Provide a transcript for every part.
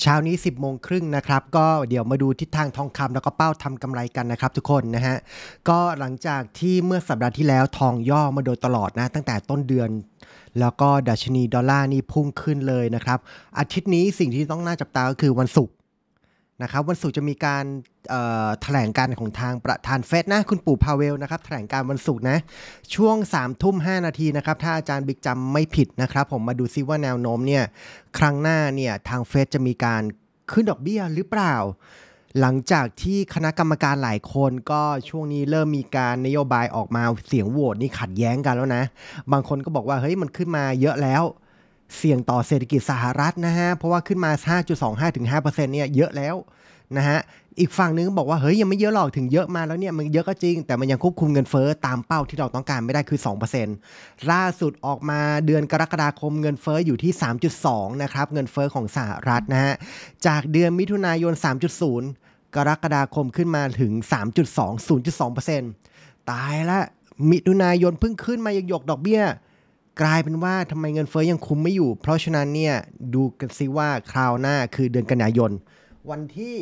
เช้านี้ 10บโมงครึ่งนะครับ ก็เดี๋ยวมาดูทิศทางทองคำแล้วก็เป้าทำกำไรกันนะครับทุกคนนะฮะ ก็หลังจากที่เมื่อสัปดาห์ที่แล้วทองย่อมาโดยตลอดนะ ตั้งแต่ต้นเดือน แล้วก็ดัชนีดอลลาร์นี่พุ่งขึ้นเลยนะครับ อาทิตย์นี้สิ่งที่ต้องน่าจับตาก็คือวันศุกร์นะครับวันศุกร์จะมีการแถลงการของทางประธานเฟดนะคุณปู่พาเวลนะครับแถลงการวันศุกร์นะช่วง3ามทุ่มหนาทีนะครับถ้าอาจารย์บิ๊กจำไม่ผิดนะครับผมมาดูซิว่าแนวโน้มเนี่ยครั้งหน้าเนี่ยทางเฟดจะมีการขึ้นดอกเบี้ยหรือเปล่า หลังจากที่คณะกรรมการหลายคนก็ช่วงนี้เริ่มมีการนโยบายออกมาเสียงโหวตนี่ขัดแย้งกันแล้วนะ บางคนก็บอกว่าเฮ้ยมันขึ้นมาเยอะแล้ว เสี่ยงต่อเศรษฐกิจสหรัฐนะฮะเพราะว่าขึ้นมา 5.25-5%เนี่ยเยอะแล้วนะฮะอีกฝั่งนึงบอกว่า เฮ้ยยังไม่เยอะหรอกถึงเยอะมาแล้วเนี่ย มันเยอะก็จริงแต่มันยังควบคุมเงินเฟ้อตามเป้าที่เราต้องการไม่ได้คือ 2%ล่าสุดออกมาเดือนกรกฎาคมเงินเฟ้ออยู่ที่ 3.2 นะครับ เงินเฟ้อของสหรัฐนะฮะ จากเดือนมิถุนายน 3.0 กรกฎาคมขึ้นมาถึง 3.2 0.2%ตายละมิถุนายนเพิ่งขึ้นมาหยกดอกเบี้ย กลายเป็นว่าทำไมเงินเฟ้อยังคุมไม่อยู่ เพราะฉะนั้นเนี่ยดูกันซิว่าคราวหน้าคือเดือนกันยายน วันที่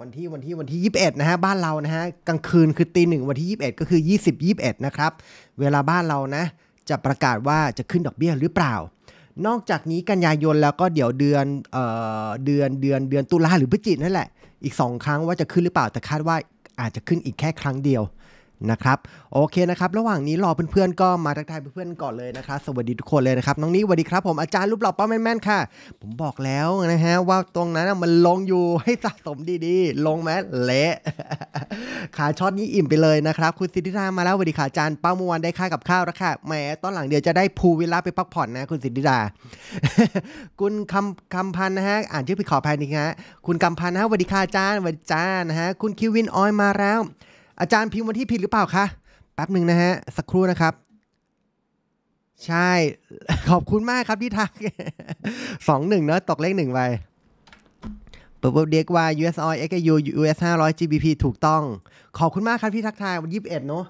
วันที่วันที่วันที่ 21 นะฮะ บ้านเรา นะฮะกลางคืนคือตีหนึ่งวันที่ 21 ก็คือ 20 21 นะครับ เวลาบ้านเรานะ จะประกาศว่าจะขึ้นดอกเบี้ยหรือเปล่า นอกจากนี้กันยายนแล้วก็เดี๋ยวเดือน เอ่อ เดือนเดือนเดือนตุลาหรือพฤศจิกนั่นแหละ อีก 2 ครั้งว่าจะขึ้นหรือเปล่าแต่คาดว่าอาจจะขึ้นอีกแค่ครั้งเดียวนะครับโอเคนะครับ ระหว่างนี้รอเพื่อนๆก็มาทักทายเพื่อนๆก่อนเลยนะครับสวัสดีทุกคนเลยนะครับน้องนี้สวัสดีครับผมอาจารย์รูปหล่อป้าแม่นๆค่ะ ผมบอกแล้วนะฮะว่าตรงนั้นมันลงอยู่ให้สะสมดีๆ ลงแมสเละขาช็อตนี้อิ่มไปเลยนะครับคุณสิทธิดามาแล้วสวัสดีค่ะอาจารย์ป้ามวนได้ค่ากับข้าวแล้วค่ะแหมตอนหลังเดี๋ยวจะได้ภูวิลล่าไปพักผ่อนนะ คุณสิทธิดาคุณคำคำพันนะฮะอ่านชื่อผิดขออภัยนิฮะคุณคำพันนะสวัสดีค่ะอาจารย์สวัสดีจ้านะฮะคุณคิวินออยมาแล้วอาจารย์พิมพ์วันที่ผิดหรือเปล่าคะ แป๊บหนึ่งนะฮะ สักครู่นะครับ ใช่ ขอบคุณมากครับที่ทักสองหนึ่งเนาะตกเลขหนึ่งไปเปิดเด็กว่า US oil XAU US 500 GBP ถูกต้อง ขอบคุณมากครับที่ทักทาย วันยี่สิบเอ็ดเนาะ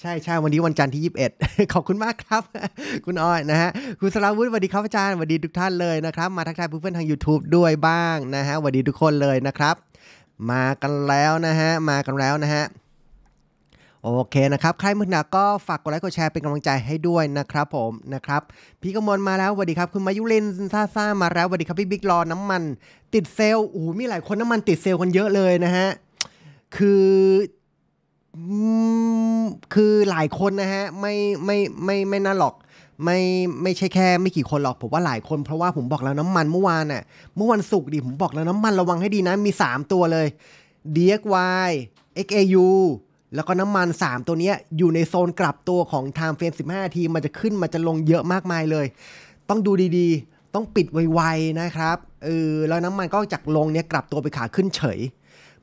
ใช่ใช่วันนี้วันจันทร์ที่ 21 ขอบคุณมากครับ คุณอ้อยนะฮะ คุณสราวุฒิสวัสดีครับอาจารย์สวัสดีทุกท่านเลยนะครับ มาทักทายเพื่อนๆทาง YouTube ด้วยบ้างนะฮะสวัสดีทุกคนเลยนะครับ มากันแล้วนะฮะ มากันแล้วนะฮะโอเคนะครับใครมึนหนักก็ฝากกดไลค์กดแชร์เป็นกำลังใจให้ด้วยนะครับผมนะครับพี่กมลมาแล้วสวัสดีครับคุณมายุรินซ่าซ่ามาแล้วสวัสดีครับพี่บิ๊กรอน้ำมัน ติดเซลล์โอ้มีหลายคนน้ำมันติดเซลล์กันเยอะเลยนะฮะคือคือหลายคนนะฮะไม่ไม่ไม่ไม่น่าหรอกไม่ไม่ใช่แค่ไม่กี่คนหรอกผมว่าหลายคน เพราะว่าผมบอกแล้วน้ำมันเมื่อวานน่ะเมื่อวันศุกร์ดิผมบอกแล้วน้ำมันระวังให้ดีนะมี 3 ตัวเลย DXY XAU แล้วก็น้ำมัน 3 ตัวนี้อยู่ในโซนกลับตัวของ Time Frame 15ทีมันจะขึ้นมันจะลงเยอะมากมายเลย ต้องดูดีๆ ต้องปิดไวๆนะครับเออแล้วน้ำมันก็จากลงเนี่ยกลับตัวไปขาขึ้นเฉย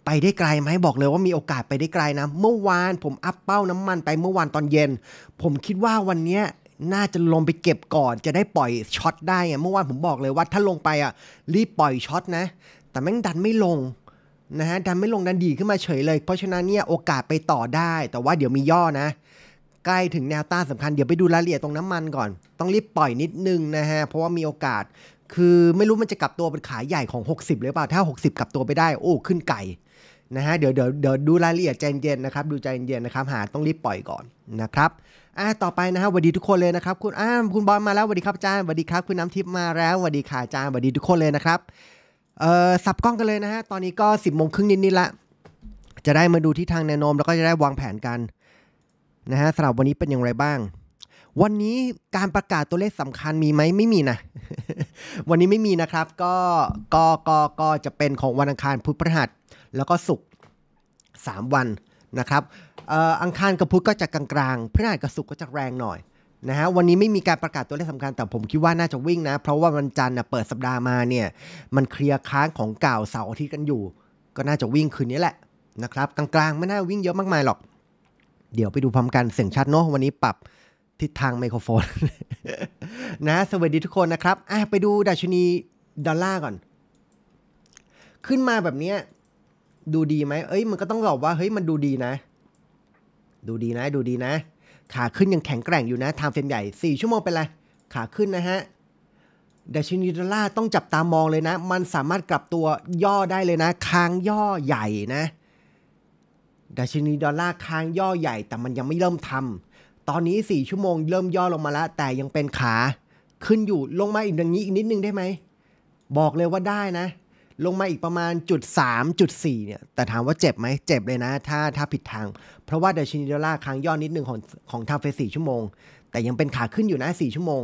ไปได้ไกลไหมบอกเลยว่ามีโอกาสไปได้ไกลนะ เมื่อวานผมอัพเป้าน้ำมันไปเมื่อวานตอนเย็น ผมคิดว่าวันนี้น่าจะลงไปเก็บก่อน จะได้ปล่อยช็อตได้เมื่อวานผมบอกเลยว่าถ้าลงไปอ่ะรีบปล่อยช็อตนะ แต่แม่งดันไม่ลงนะฮะดันไม่ลงดันดีขึ้นมาเฉยเลย เพราะฉะนั้นเนี่ยโอกาสไปต่อได้ แต่ว่าเดี๋ยวมีย่อนะ ใกล้ถึงแนวต้านสำคัญเดี๋ยวไปดูรายละเอียดตรงน้ำมันก่อนต้องรีบปล่อยนิดนึงนะฮะ เพราะว่ามีโอกาสคือไม่รู้มันจะกลับตัวเป็นขายใหญ่ของ 60 หรือเปล่าถ้า 60 กลับตัวไปได้โอ้ขึ้นไก่นะฮะเดี๋ยวเดี๋ยวเดี๋ยวดูรายละเอียดใจเย็นนะครับดูใจเย็นนะครับหาต้องรีบปล่อยก่อนนะครับอ่าต่อไปนะฮะสวัสดีทุกคนเลยนะครับคุณอ้ามคุณบอลมาแล้วสวัสดีครับอาจารย์สวัสดีครับคุณน้ำทิพย์มาแล้วสวัสดีค่ะอาจารย์สวัสดีทุกคนเลยนะครับเอ่อสับกล้องกันเลยนะฮะ ตอนนี้ก็10บโมงครึ่งนิดนิดละ จะได้มาดูที่ทางแนวโน้มแล้วก็จะได้วางแผนกันนะฮะสำหรับวันนี้เป็นอย่างไรบ้าง วันนี้การประกาศตัวเลขสำคัญมีไหมไม่มีนะ วันนี้ไม่มีนะครับ ก็ก็ก็ก็จะเป็นของวันอังคาร พุธพฤหัส แล้วก็ศุกร์มวันนะครับอังคารกับพุธก็จะกลางๆพฤหัสกับศุกร์ก็จะแรงหน่อยนะฮะวันนี้ไม่มีการประกาศตัวเลขสำคัญแต่ผมคิดว่าน่าจะวิ่งนะ เพราะว่าวันจันทร์เปิดสัปดาห์มาเนี่ย มันเคลียร์ค้างของเก่าเสาร์อาทิตย์กันอยู่ ก็น่าจะวิ่งคืนนี้แหละนะครับ กลางๆไม่น่าวิ่งเยอะมากมายหรอก เดี๋ยวไปดูพร้อมกันเสียงชัดเนาะวันนี้ปรับทิศทางไมโครโฟน นะสวัสดีทุกคนนะครับอ่ะไปดูดัชนีดอลลาร์ก่อน ขึ้นมาแบบนี้ดูดีไหมเอ้ย มันก็ต้องบอกว่าเฮ้ยมันดูดีนะ ดูดีนะดูดีนะขาขึ้นยังแข็งแกร่งอยู่นะไทม์เฟรมใหญ่ 4 ชั่วโมงเป็นไรขาขึ้นนะฮะดัชนีดอลลาร์ต้องจับตามองเลยนะ มันสามารถกลับตัวย่อได้เลยนะ ค้างย่อใหญ่นะดัชนีดอลลาร์ค้างย่อใหญ่แต่มันยังไม่เริ่มทำ ตอนนี้ 4 ชั่วโมงเริ่มย่อลงมาแล้ว แต่ยังเป็นขาขึ้นอยู่ลงมาอีกอย่างนี้อีกนิดนึงได้ไหม บอกเลยว่าได้นะลงมาอีกประมาณจุด3จุด4เนี่ย แต่ถามว่าเจ็บไหมเจ็บเลยนะถ้าถ้าผิดทางเพราะว่าเดชชนิดอลลาร์ค้างยอดนิดนึงของของทาเฟสี่ชั่วโมง แต่ยังเป็นขาขึ้นอยู่นะ4ชั่วโมง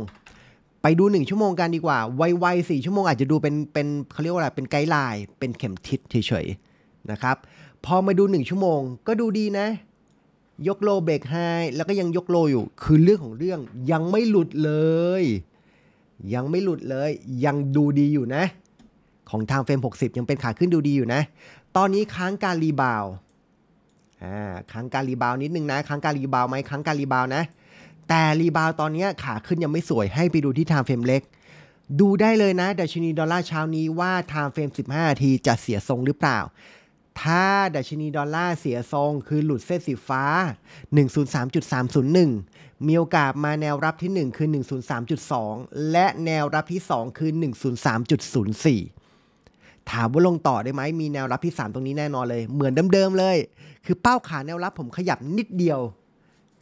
ไปดู1ชั่วโมงกันดีกว่าไวๆ4ชั่วโมงอาจจะดูเป็นเป็นเขาเรียกว่าอะไรเป็นไกด์ไลน์เป็นเข็มทิศเฉยๆนะครับ พอมาดู1ชั่วโมง ก็ดูดีนะ ยกโลเบรกไฮแล้วก็ยังยกโลอยู่คือเรื่องของเรื่องยังไม่หลุดเลย ยังไม่หลุดเลย ยังดูดีอยู่นะของทางเฟรม60 ยังเป็นขาขึ้นดูดีอยู่นะ ตอนนี้ค้างการรีบาวอ่าค้างการรีบาวนิดนึงนะ ค้างการรีบาวไหมค้างการรีบาวนะ แต่รีบาวตอนนี้ขาขึ้นยังไม่สวย ให้ไปดูที่ทางเฟรมเล็ก ดูได้เลยนะดัชนีดอลลาร์เช้านี้ว่าทางเฟรม15ทีจะเสียทรงหรือเปล่า ถ้าดัชนีดอลลาร์เสียทรงคือหลุดเส้นสีฟ้า 103.301 มีโอกาสมาแนวรับที่ 1 คือ 103.2 และแนวรับที่ 2 คือ 103.04ถามว่าลงต่อได้ไหมมีแนวรับที่3ตรงนี้แน่นอนเลยเหมือนเดิมๆ เลย คือเป้าขาแนวรับผมขยับนิดเดียว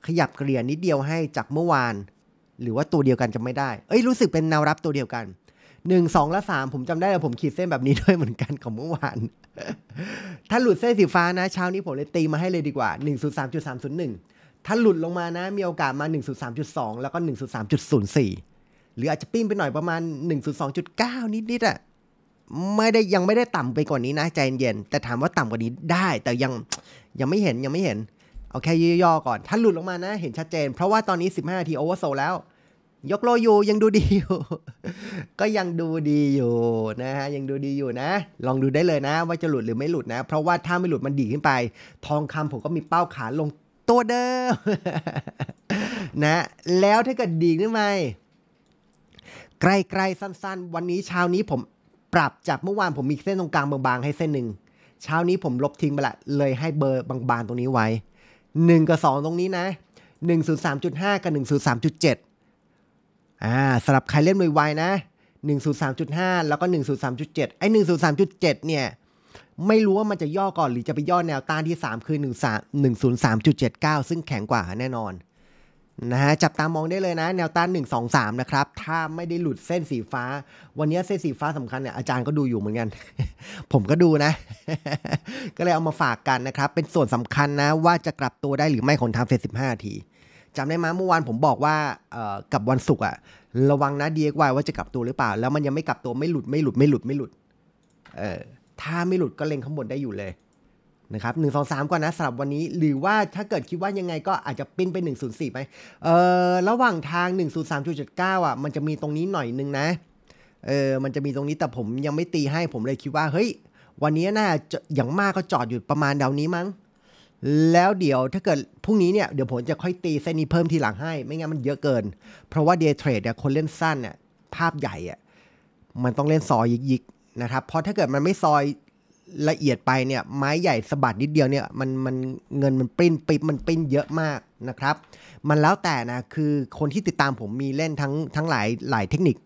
ขยับเกลี่ยนิดเดียวให้จากเมื่อวาน หรือว่าตัวเดียวกันจะไม่ได้ เอ้ยรู้สึกเป็นแนวรับตัวเดียวกัน1 2และ 3 ผมจำได้แลวผมขีดเส้นแบบนี้ด้วยเหมือนกันของเมื่อวาน ถ้าหลุดเส้นสีฟ้านะ เช้านี้ผมเลยตีมาให้เลยดีกว่า103.301ถ้าหลุดลงมานะมีโอกาสมา103.2แล้วก็103.04หรืออาจจะปิ้นไปหน่อยประมาณ102.9 นิดๆอะ่ะไม่ได้ยังไม่ได้ต่ำไปกว่านี้นะ ใจเย็นๆแต่ถามว่าต่ำกว่านี้ได้ แต่ยังยังไม่เห็นยังไม่เห็นเอาแค่ย่อๆก่อน ถ้าหลุดลงมานะ เห็นชัดเจน เพราะว่าตอนนี้ 15นาทีโอเวอร์โซแล้ว ยกโลอยู่ยังดูดีอยู่ ก็ยังดูดีอยู่นะฮะ ยังดูดีอยู่นะ ลองดูได้เลยนะว่าจะหลุดหรือไม่หลุดนะ เพราะว่าถ้าไม่หลุดมันดีขึ้นไป ทองคำผมก็มีเป้าขาลงตัวเดิมนะแล้วถ้าเกิดดีขึ้นไหมใกล้ๆสั้นๆวันนี้เช้านี้ผมปรับจากเมื่อวาน ผมมีเส้นตรงกลางบางๆ ให้เส้นหนึ่งเช้านี้ผมลบทิ้งไปละเลยให้เบอร์บางๆตรงนี้ไว้ 1 กับ 2 ตรงนี้นะ 103.5 กับ 103.7อ่าสำหรับใครเล่นไวๆนะ 103.5 แล้วก็ 103.7ไอ้103.7 เนี่ย ไม่รู้ว่ามันจะย่อก่อนหรือจะไปย่อแนวต้านที่ 3 คือ 1 0 3 7 9 ซึ่งแข็งกว่าแน่นอนนะฮะจับตามองได้เลยนะแนวต้าน1 2 3นะครับถ้าไม่ได้หลุดเส้นสีฟ้า วันนี้เส้นสีฟ้าสำคัญเนี่ยอาจารย์ก็ดูอยู่เหมือนกัน ผมก็ดูนะ ก็เลยเอามาฝากกันนะครับ เป็นส่วนสำคัญนะ ว่าจะกลับตัวได้หรือไม่ของทางเฟสสิบห้าทีจำได้ไหมเมื่อวานผมบอกว่ากับวันศุกร์อะระวังนะดีกวายว่าจะกลับตัวหรือเปล่า แล้วมันยังไม่กลับตัวไม่หลุดไม่หลุดไม่หลุดไม่หลุดเออถ้าไม่หลุดก็เล็งข้างบนได้อยู่เลยนะครับหนึ่งสองสามก่อนนะสำหรับวันนี้หรือว่าถ้าเกิดคิดว่ายังไงก็อาจจะปิ้นไปหนึ่งศูนย์สี่ไปเออระหว่างทางหนึ่งศูนย์สามจุดเจ็ดเก้าอ่ะมันจะมีตรงนี้หน่อยนึงนะเออมันจะมีตรงนี้แต่ผมยังไม่ตีให้ผมเลยคิดว่าเฮ้ยวันนี้น่าจะอย่างมากก็จอดอยู่ประมาณเดวนี้มั้งแล้วเดี๋ยวถ้าเกิดพรุ่งนี้เนี่ยเดี๋ยวผมจะค่อยตีเส้นนี้เพิ่มทีหลังให้ไม่งั้นมันเยอะเกิน เพราะว่าเดย์เทรดเนี่ยคนเล่นสั้นเนี่ยภาพใหญ่อ่ะมันต้องเล่นซอยยิกๆนะครับเพราะถ้าเกิดมันไม่ซอยละเอียดไปเนี่ยไม้ใหญ่สะบัดนิดเดียวเนี่ยมันมันเงินมันปริ้นปิบมันปริ้นเยอะมากนะครับ มันแล้วแต่นะคือคนที่ติดตามผมมีเล่นทั้งทั้งหลายหลายเทคนิค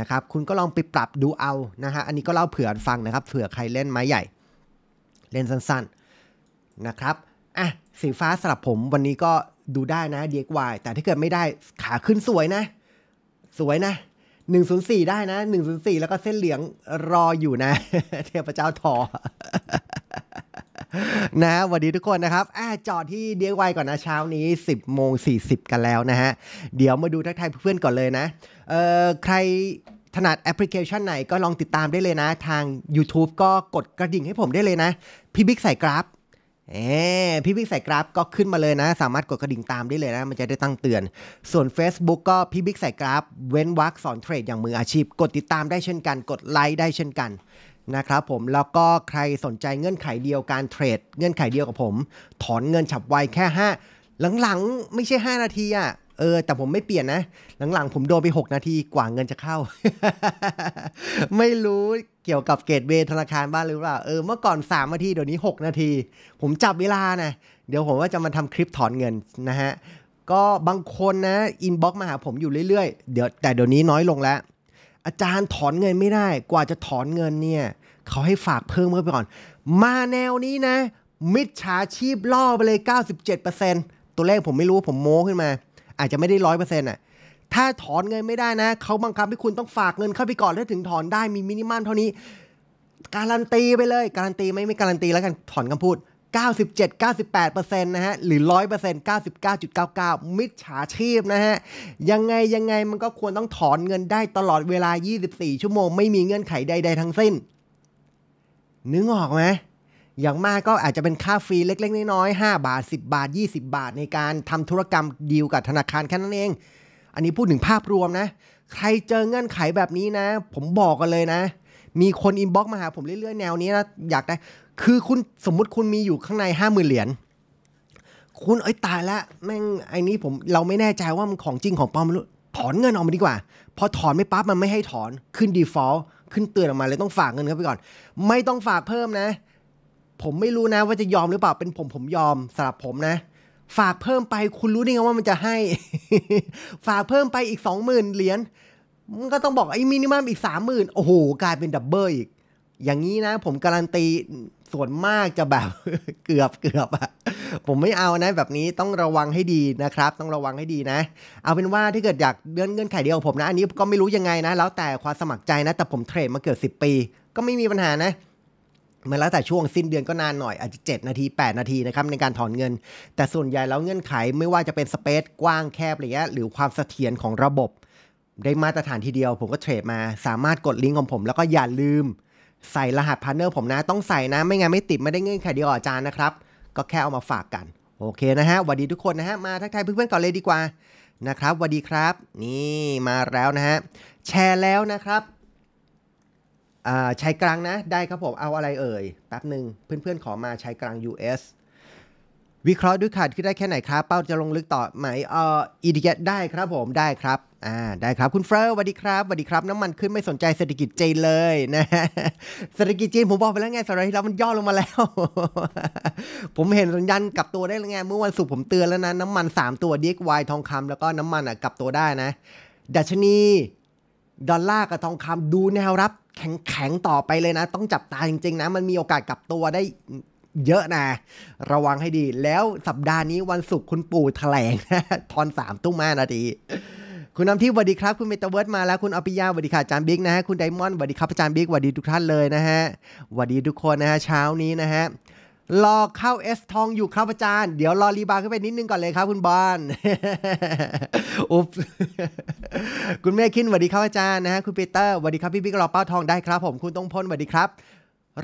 นะครับ คุณก็ลองไปปรับดูเอานะฮะอันนี้ก็เล่าเผื่อฟังนะครับเผื่อใครเล่นไม้ใหญ่ เล่นสั้นๆนะครับอ่ะสีฟ้าสำหรับผมวันนี้ก็ดูได้นะ DXY แต่ถ้าเกิดไม่ได้ขาขึ้นสวยนะ สวยนะหนนึ่งศูย์สี่ได้นะหนนึ่งศูย์สี่แล้วก็เส้นเหลืองรออยู่นะ เทพเจ้าทอ นะสวัสดีทุกคนนะครับอจอดที่เดียไวก่อนนะเช้านี้สิบโมงสสี่ิบกันแล้วนะฮะ เดี๋ยวมาดูทักทายเพื่อนก่อนเลยนะเออใครถนัดแอปพลิเคชันไหนก็ลองติดตามได้เลยนะ ทาง YouTube ก็กดกระดิ่งให้ผมได้เลยนะพี่บิ๊กใส่กราฟเอพี่บิ๊กส่กราฟก็ขึ้นมาเลยนะ สามารถกดกระดิ่งตามได้เลยนะ มันจะได้ตั้งเตือน ส่วน Facebook ก็พี่บิ๊กส่กราฟเว้นวักสอนเทรดอย่างมืออาชีพ กดติดตามได้เช่นกัน กดไลค์ได้เช่นกันนะครับผมแล้วก็ใครสนใจเงื่อนไขเดียวการเทรด เงื่อนไขเดียวกับผม ถอนเงินฉับไวแค่ 5 หลังๆไม่ใช่ 5 นาทีอะเออ แต่ผมไม่เปลี่ยนนะ หลังๆ ผมโดนไป 6 นาทีกว่าเงินจะเข้า ไม่รู้เกี่ยวกับเกตเวธนาคารบ้านหรือเปล่า เออ เมื่อก่อน 3 นาที เดี๋ยวนี้ 6 นาที ผมจับเวลานะเดี๋ยวผมว่าจะมาทำคลิปถอนเงินนะฮะ ก็บางคนนะอินบ็อกมาหาผมอยู่เรื่อยๆ เดี๋ยวแต่เดี๋ยวนี้น้อยลงแล้ว อาจารย์ถอนเงินไม่ได้ กว่าจะถอนเงินเนี่ยเขาให้ฝากเพิ่มเมื่อไปก่อน มาแนวนี้นะ มิจฉาชีพล่อไปเลย 97%ตัวเลขผมไม่รู้ผมโม้ขึ้นมาอาจจะไม่ได้ร้อยเปอร์เซ็นต์อ่ะ ถ้าถอนเงินไม่ได้นะ เขาบังคับให้คุณต้องฝากเงินเข้าไปก่อนแล้วถึงถอนได้มีมินิมัมเท่านี้ การันตีไปเลย การันตีไม่ไม่การันตีแล้วกันถอนคำพูด 97 98%นะฮะ หรือ 100% 99.99 มิจฉาชีพนะฮะ ยังไงยังไงมันก็ควรต้องถอนเงินได้ตลอดเวลา 24 ชั่วโมง ไม่มีเงื่อนไขใด ๆทั้งสิ้น นึกออกไหมอย่างมากก็อาจจะเป็นค่าฟรีเล็กๆ น้อยๆ5 บาท 10 บาท 20 บาท ในการทำธุรกรรมดีลกับธนาคารแค่นั้นเอง อันนี้พูดถึงภาพรวมนะ ใครเจอเงื่อนไขแบบนี้นะ ผมบอกกันเลยนะ มีคนอินบ็อกมาหาผมเรื่อยๆแนวนี้นะ อยากได้คือคุณสมมุติคุณมีอยู่ข้างใน 50,000 เหรียญคุณเอ้ยตายละแม่งไอ้นี้ผม เราไม่แน่ใจว่ามันของจริงของปลอมหรือถอนเงินออกมาดีกว่า พอถอนไม่ปั๊บมันไม่ให้ถอนขึ้นดีฟอลต์ขึ้นเตือนออกมาเลยต้องฝากเงินเข้าไปก่อน ไม่ต้องฝากเพิ่มนะผมไม่รู้นะว่าจะยอมหรือเปล่าเป็นผมผมยอมสำหรับผมนะฝากเพิ่มไปคุณรู้ได้ไงว่ามันจะให้ ฝากเพิ่มไปอีกสองหมื่นเหรียญมันก็ต้องบอกไอ้มินิมัมอีกสามหมื่นโอ้โหกลายเป็นดับเบิลอีก อย่างนี้นะผม การันตีส่วนมากจะแบบเกือบเกือบอะผมไม่เอานะ แบบนี้ต้องระวังให้ดีนะครับ ต้องระวังให้ดีนะ เอาเป็นว่าที่เกิดอยากเลื่อนเงื่อนไขเดียวผมนะอันนี้ก็ไม่รู้ยังไงนะ แล้วแต่ความสมัครใจนะ แต่ผมเทรดมาเกือบ10ปี ก็ไม่มีปัญหานะมันแล้วแต่ช่วงสิ้นเดือนก็นานหน่อยอาจจะ7นาที 8 นาที นะครับ ในการถอนเงิน แต่ส่วนใหญ่แล้วเงื่อนไขไม่ว่าจะเป็นสเปซกว้างแคบอะไรเงี้ยหรือความเสถียรของระบบ ได้มาตรฐานทีเดียวผมก็เทรดมา สามารถกดลิงก์ของผม แล้วก็อย่าลืมใส่รหัสพาร์เนอร์ผมนะ ต้องใส่นะไม่งั้นไม่ติดไม่ได้เงื่อนไขเดียวอาจารย์นะครับ ก็แค่เอามาฝากกันโอเคนะฮะวันดีทุกคนนะฮะมาทักทายเพื่อนๆก่อนเลยดีกว่านะครับวันดีครับนี่มาแล้วนะฮะแชร์แล้วนะครับชายกลางนะได้ครับผมเอาอะไรเอ่ยแป๊บหนึ่งเพื่อนๆขอมาชายกลาง US วิเคราะห์ด้วยขาดขึ้นได้แค่ไหนครับ เป้าจะลงลึกต่อไหมเอออีดิเกตได้ครับผมได้ครับอ่าได้ครับคุณเฟอร์สวัสดีครับสวัสดีครับ น้ำมันขึ้นไม่สนใจเศรษฐกิจจีนเลยนะเศรษฐกิจจีน ผมบอกไปแล้วไงสัปดาห์ที่แล้วมันย่อลงมาแล้ว ผมเห็นสัญญาณกลับตัวได้แล้วไงเมื่อวันศุกร์ผมเตือนแล้วนะน้ำมัน 3ตัวดีกวายทองคำแล้วก็น้ำมันอ่ะกลับตัวได้นะดัชนีดอลลาร์กับทองคำดูแนวรับแข็งแข็งต่อไปเลยนะ ต้องจับตาจริง ๆ นะ มันมีโอกาสกลับตัวได้เยอะนะ ระวังให้ดี แล้วสัปดาห์นี้วันศุกร์คุณปู่แถลงทตอนสามตุ้มมานาทีคุณน้ำทิพย์สวัสดีครับคุณเมตาเวิร์ดมาแล้ว คุณอภิยาสวัสดีค่ะอาจารย์บิ๊กนะฮะ คุณไดมอนด์สวัสดีครับอาจารย์บิ๊กสวัสดีทุกท่านเลยนะฮะสวัสดีทุกคนนะฮะ เช้านี้นะฮะรอเข้าเอสทองอยู่ครับอาจารย์ เดี๋ยวรอรีบาร์ขึ้นไปนิดนึงก่อนเลยครับคุณบอลอุ๊บคุณแม่คินสวัสดีครับอาจารย์นะฮะ คุณปีเตอร์สวัสดีครับ พี่บิ๊ก รอเป้าทอง ได้ครับ ผม คุณต้องพนสวัสดีครับ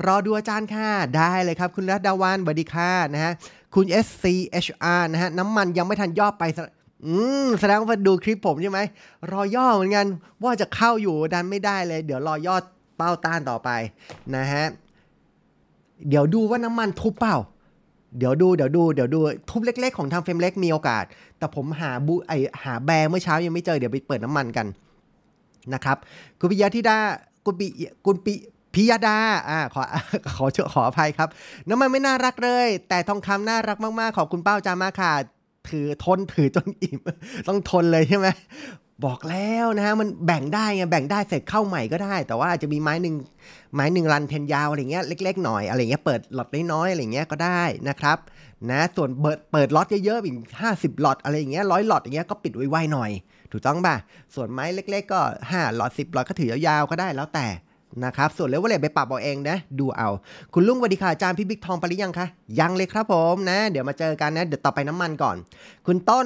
รอดูอาจารย์ค่ะ ได้เลยครับ คุณรัตดาวันสวัสดีค่ะนะฮะ คุณ SCHR นะฮะ น้ำมันยังไม่ทันย่อไปอืมแสดงว่าดูคลิปผมใช่ไหม รอย่อเหมือนกันว่าจะเข้าอยู่ดันไม่ได้เลย เดี๋ยวรอย่อเป้าต้านต่อไป นะฮะเดี๋ยวดูว่าน้ำมันทุบเปล่า เดี๋ยวดู เดี๋ยวดู เดี๋ยวดูทุบเล็ก ๆ ของทางเฟรมเล็กมีโอกาส แต่ผมหาบู ไอหาแบร์เมื่อเช้ายังไม่เจอ เดี๋ยวไปเปิดน้ำมันกันนะครับ คุณปิยะธิดาคุณปิคุณปิพิยดาอ่าขอขอเชื่อขออภัยครับ น้ำมันไม่น่ารักเลย แต่ทองคำน่ารักมาก ๆ ขอบคุณเป้าจามาค่ะถือทนถือจนอิ่มต้องทนเลยใช่ไหมบอกแล้วนะฮะมันแบ่งได้ไงแบ่งได้เสร็จเข้าใหม่ก็ได้ แต่ว่าอาจจะมีไม้หนึ่งไม้หนึ่งรันเทนยาวอะไรเงี้ยเล็กๆหน่อยอะไรเงี้ยเปิดหลอดน้อยๆอะไรเงี้ยก็ได้นะครับนะส่วนเปิดเปิดล็อตเยอะๆอีกห้าสิบล็อตอะไรเงี้ยร้อยล็อตอย่างเงี้ยก็ปิดไว้ๆหน่อยถูกต้องป่ะส่วนไม้เล็ก ๆก็ห้าล็อตสิบล็อตก็ถือยาวๆก็ได้แล้วแต่นะครับส่วนเลเวลเลไปปรับเอาเองนะดูเอาคุณลุงวัสดีค่ะอาจารย์พี่บิ๊กทองไปหรือยังคะยังเลยครับผมนะ เดี๋ยวมาเจอกันนะเดี๋ยวต่อไปน้ำมันก่อน คุณต้น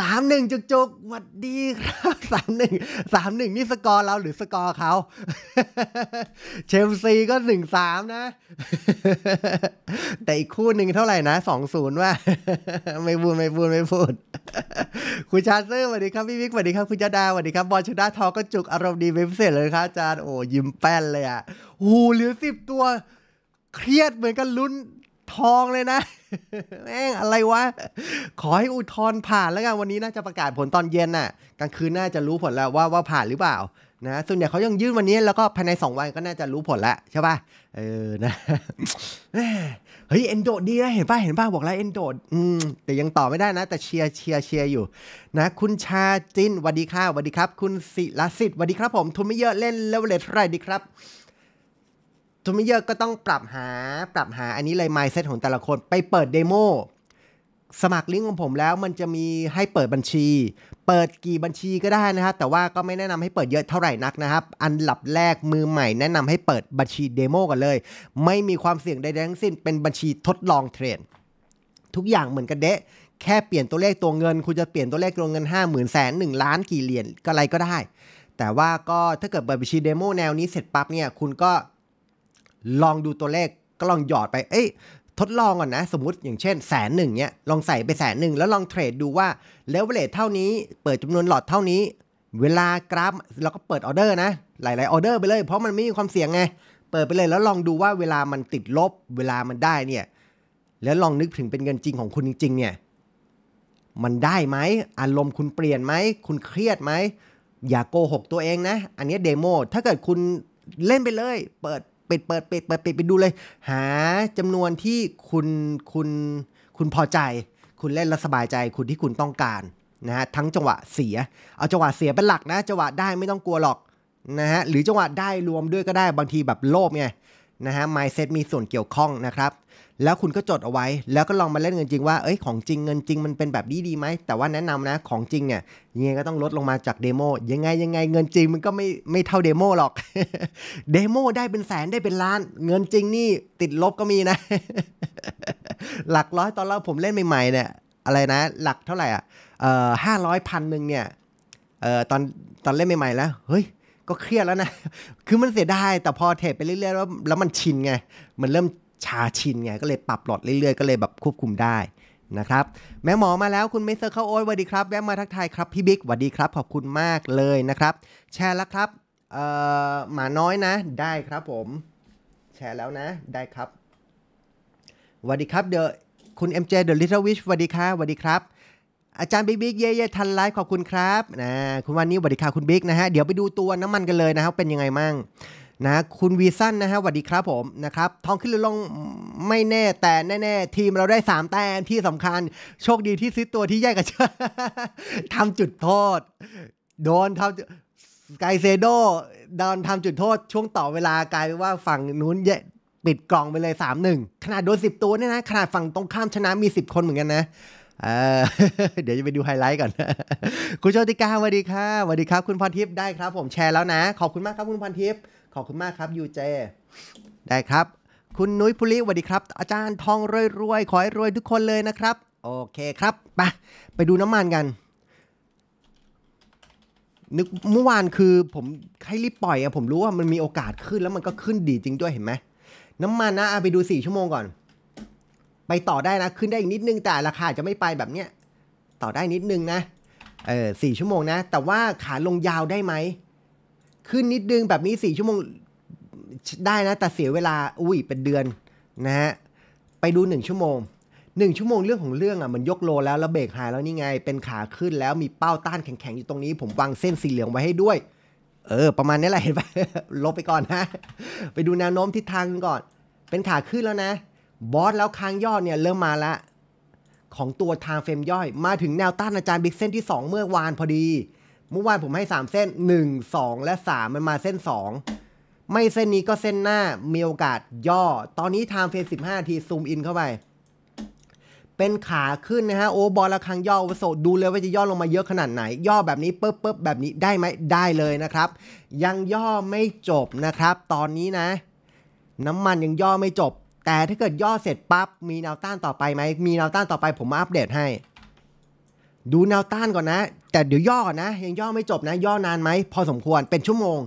สามหนึ่งจุกจุกหวัดดีครับสามหนึ่งสามหนึ่งนี่สกอร์เราหรือสกอร์เขา เชลซีก็หนึ่งสามนะ แต่อีกคู่หนึ่งเท่าไหร่นะสองศูนย์ว่า ไม่พูดไม่พูดไม่พูดคุณชาเซอร์สวัสดีครับ พี่วิกสวัสดีครับ คุณจดาสวัสดีครับ บอลชดาทอก็จุกอารมณ์ดีเป็นพิเศษเลยครับอาจารย์โอ้ยิ้มแป้นเลยอ่ะโอ้เหลือสิบตัว เครียดเหมือนกันลุ้นทองเลยนะแม่งอะไรวะ ขอให้อุทธรผ่านแล้วกัน วันนี้น่าจะประกาศผลตอนเย็นน่ะกลางคืนน่าจะรู้ผลแล้วว่าว่าผ่านหรือเปล่านะส่วนใหญ่เขายังยื่นวันนี้ แล้วก็ภายใน2วันก็น่าจะรู้ผลแล้วใช่ป่ะเออนะเฮ้ยเอนโดดดีนะเห็นป่ะเห็นป่ะบอกแล้วเอนโดดอืมแต่ยังต่อไม่ได้นะ แต่เชียร์เชียร์เชียร์อยู่ นะคุณชาจินสวัสดีค่ะสวัสดีครับ คุณศิลสิทธิ์สวัสดีครับผมทุนไม่เยอะเล่นเลเวลเท่าไรดีครับทุนไม่เยอะก็ต้องปรับหา ปรับหาอันนี้เลย mindset ของแต่ละคน ไปเปิดเดโมสมัครลิงก์ของผมแล้วมันจะมีให้เปิดบัญชี เปิดกี่บัญชีก็ได้นะครับ แต่ว่าก็ไม่แนะนำให้เปิดเยอะเท่าไหร่นักนะครับ อันหลับแรกมือใหม่แนะนำให้เปิดบัญชีเดโมกันเลย ไม่มีความเสี่ยงใด ๆ ทั้งสิ้น เป็นบัญชีทดลองเทรด ทุกอย่างเหมือนกันเดะแค่เปลี่ยนตัวเลขตัวเงิน คุณจะเปลี่ยนตัวเลขตัวเงิน 5 0,000ื่นแสนหนึ่งล้านกี่เหรียญก็อะไรก็ได้ แต่ว่าก็ถ้าเกิดเปิดบัญชีเดโมแนวนี้เสร็จปั๊บเนี่ยคุณก็ลองดูตัวเลขก็ลองหยอดไป เอ้ย ทดลองก่อนนะ สมมติอย่างเช่นแสนหนึ่งเนี้ยลองใส่ไปแสนหนึ่งแล้วลองเทรดดูว่าเลเวลเลทเท่านี้ เปิดจำนวนหลอดเท่านี้ เวลากราฟเราก็เปิดออเดอร์นะ หลายๆออเดอร์ไปเลย เพราะมันไม่มีความเสี่ยงไงเปิดไปเลยแล้วลองดูว่าเวลามันติดลบเวลามันได้เนี่ยแล้วลองนึกถึงเป็นเงินจริงของคุณจริง ๆ เนี่ยมันได้ไหมอารมณ์คุณเปลี่ยนไหมคุณเครียดไหมอย่าโกหกตัวเองนะ อันนี้เดโมถ้าเกิดคุณเล่นไปเลย เปิดปิดเปิดปิดเปิดปิดไปดูเลย หา จำนวนที่คุณคุณคุณพอใจ คุณเล่นแล้วสบายใจ คุณที่คุณต้องการนะฮะทั้งจังหวะเสียเอาจังหวะเสียเป็นหลักนะ จังหวะได้ไม่ต้องกลัวหรอกนะฮะหรือจังหวะได้รวมด้วยก็ได้บางทีแบบโลภไงนะฮะไมเซ็ตมีส่วนเกี่ยวข้องนะครับแล้วคุณก็จดเอาไว้แล้วก็ลองมาเล่นเงินจริงว่าเอ้ยของจริงเงินจริงมันเป็นแบบนี้ดีไหมแต่ว่าแนะนำนะของจริงเนี่ยยังไงก็ต้องลดลงมาจากเดโมยังไงยังไงเงินจริงมันก็ไม่ไม่เท่าเดโมหรอกเดโมได้เป็นแสนได้เป็นล้านเงินจริงนี่ติดลบก็มีนะ หลักร้อยตอนเราผมเล่นใหม่ๆเนี่ยอะไรนะ หลักเท่าไหร่อ่ะเอ่อห้าร้อยพันหนึ่งเนี่ยเอ่อตอนตอนเล่นใหม่ๆแล้วเฮ้ยก็เครียดแล้วนะ คือมันเสียดายแต่พอเทรดไปเรื่อยๆแล้วแล้วมันชินไงมันเริ่มชาชินไงก็เลยปรับหลอดเรื่อยๆก็เลยแบบควบคุมได้ นะครับแม่หมอมาแล้วคุณมสเซอร์เข้าโอ้ยสวัสดีครับแวะมาทักทายครับ พี่บิ๊กสวัสดีครับขอบคุณมากเลยนะครับ แชร์แล้วครับหมาน้อยนะได้ครับผมแชร์แล้วนะได้ครับสวัสดีครับเดอะคุณ MJ The Little Witch สวัสดีค่ะสวัสดีครับอาจารย์บิ๊กบิ๊กเย่เย่ทันไลฟ์ขอบคุณครับนะคุณวันนี้สวัสดีค่ะคุณบิ๊กนะฮะเดี๋ยวไปดูตัวน้ำมันกันเลยนะครับเป็นยังไงมั่งนะคุณวีซันนะฮะสวัสดีครับผมนะครับทองขึ้นหรือลงไม่แน่แต่แน่ๆทีมเราได้ 3 แต้มที่สำคัญโชคดีที่ซื้อตัวที่แย่กับเชทำจุดโทษ โดนทำากเซโดโดนทำจุดโทษ ช่วงต่อเวลากลายเป็นว่าฝั่งนู้นแยปิดกล่องไปเลย 3-1 ขนาดโดน 10ตัวเนี่ยนะขนาดฝั่งตรงข้ามชนะมี 10 คนเหมือนกันนะเดี๋ยวจะไปดูไฮไลท์ก่อนคุณโชติกาสวัสดีค่ะสวัสดีครับ คุณพรทิพย์ได้ครับผมแชร์แล้วนะขอบคุณมากครับคุณพรทิพย์ขอบคุณมากครับยูเจได้ครับ คุณนุ้ยพุลิสวัสดีครับ อาจารย์ทองรวยๆ ขอให้รวยทุกคนเลยนะครับ โอเคครับไปไปดูน้ำมันกัน นึกเมื่อวานคือผมให้รีบปล่อยอะผมรู้ว่ามันมีโอกาสขึ้นแล้วมันก็ขึ้นดีจริงด้วยเห็นไหม น้ำมันนะเอาไปดูสี่ชั่วโมงก่อน ไปต่อได้นะ ขึ้นได้อีกนิดนึงแต่ราคาจะไม่ไปแบบเนี้ยต่อได้นิดนึงนะเออสี่ชั่วโมงนะ แต่ว่าขาลงยาวได้ไหมขึ้นนิดนึงแบบนี้สี่ชั่วโมงได้นะ แต่เสียเวลาอุ้ยเป็นเดือนนะฮะไปดูหนึ่งชั่วโมงหนึ่งชั่วโมงเรื่องของเรื่องอ่ะมันยกโลแล้วแล้วเบรกหายแล้วนี่ไง เป็นขาขึ้นแล้วมีเป้าต้านแข็งๆอยู่ตรงนี้ ผมวางเส้นสีเหลืองไว้ให้ด้วย เออ ประมาณนี้แหละเห็นไหมลบไปก่อนนะไปดูแนวโน้มทิศทางก่อน เป็นขาขึ้นแล้วนะบอสแล้วค้างยอดเนี่ยเริ่มมาละของตัวทางเฟรมย่อย มาถึงแนวต้านอาจารย์บิ๊กเส้นที่2เมื่อวานพอดีเมื่อวานผมให้ 3 เส้น 1 2 และ 3 มันมาเส้น 2 ไม่เส้นนี้ก็เส้นหน้ามีโอกาสย่อ ตอนนี้ไทม์เฟส15ทีซูมอินเข้าไปเป็นขาขึ้นนะฮะโอ้บอลระคังย่อวโสดูเลยว่าจะย่อลงมาเยอะขนาดไหน ย่อแบบนี้ปึ๊บปึ๊บแบบนี้ได้ไหมได้เลยนะครับ ยังย่อไม่จบนะครับ ตอนนี้นะ น้ำมันยังย่อไม่จบ แต่ถ้าเกิดย่อเสร็จปั๊บมีแนวต้านต่อไปไหมมีแนวต้านต่อไปผมมาอัปเดตให้ดูแนวต้านก่อนนะแต่เดี๋ยวย่อนะยังย่อไม่จบนะ ย่อนานไหมพอสมควรเป็นชั่วโมง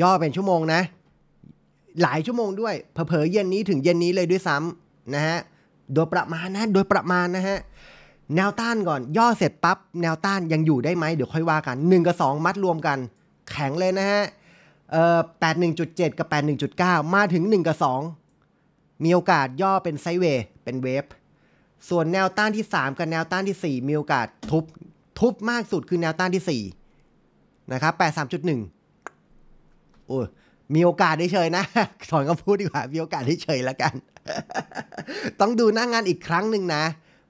ย่อเป็นชั่วโมงนะ หลายชั่วโมงด้วย เผลอเย็นนี้ถึงเย็นนี้เลยด้วยซ้ำนะฮะโดยประมาณนะโดยประมาณนะฮะแนวต้านก่อนย่อเสร็จปั๊บแนวต้านยังอยู่ได้ไหมเดี๋ยวค่อยว่ากัน1กับ2มัดรวมกัน แข็งเลยนะฮะเออแปดหนึ่งจุดเจ็ดกับแปดหนึ่งจุดเก้ามาถึงหนึ่งกับสองมีโอกาสย่อเป็นไซเวย์เป็นเวฟส่วนแนวต้านที่ 3 กับแนวต้านที่ 4 มีโอกาสทุบ ทุบมากสุดคือแนวต้านที่ 4 นะครับ 83.1โอ้มีโอกาสได้เฉยนะถอนคำพูดดีกว่า มีโอกาสได้เฉยแล้วกัน ต้องดูหน้างงานอีกครั้งหนึ่งนะ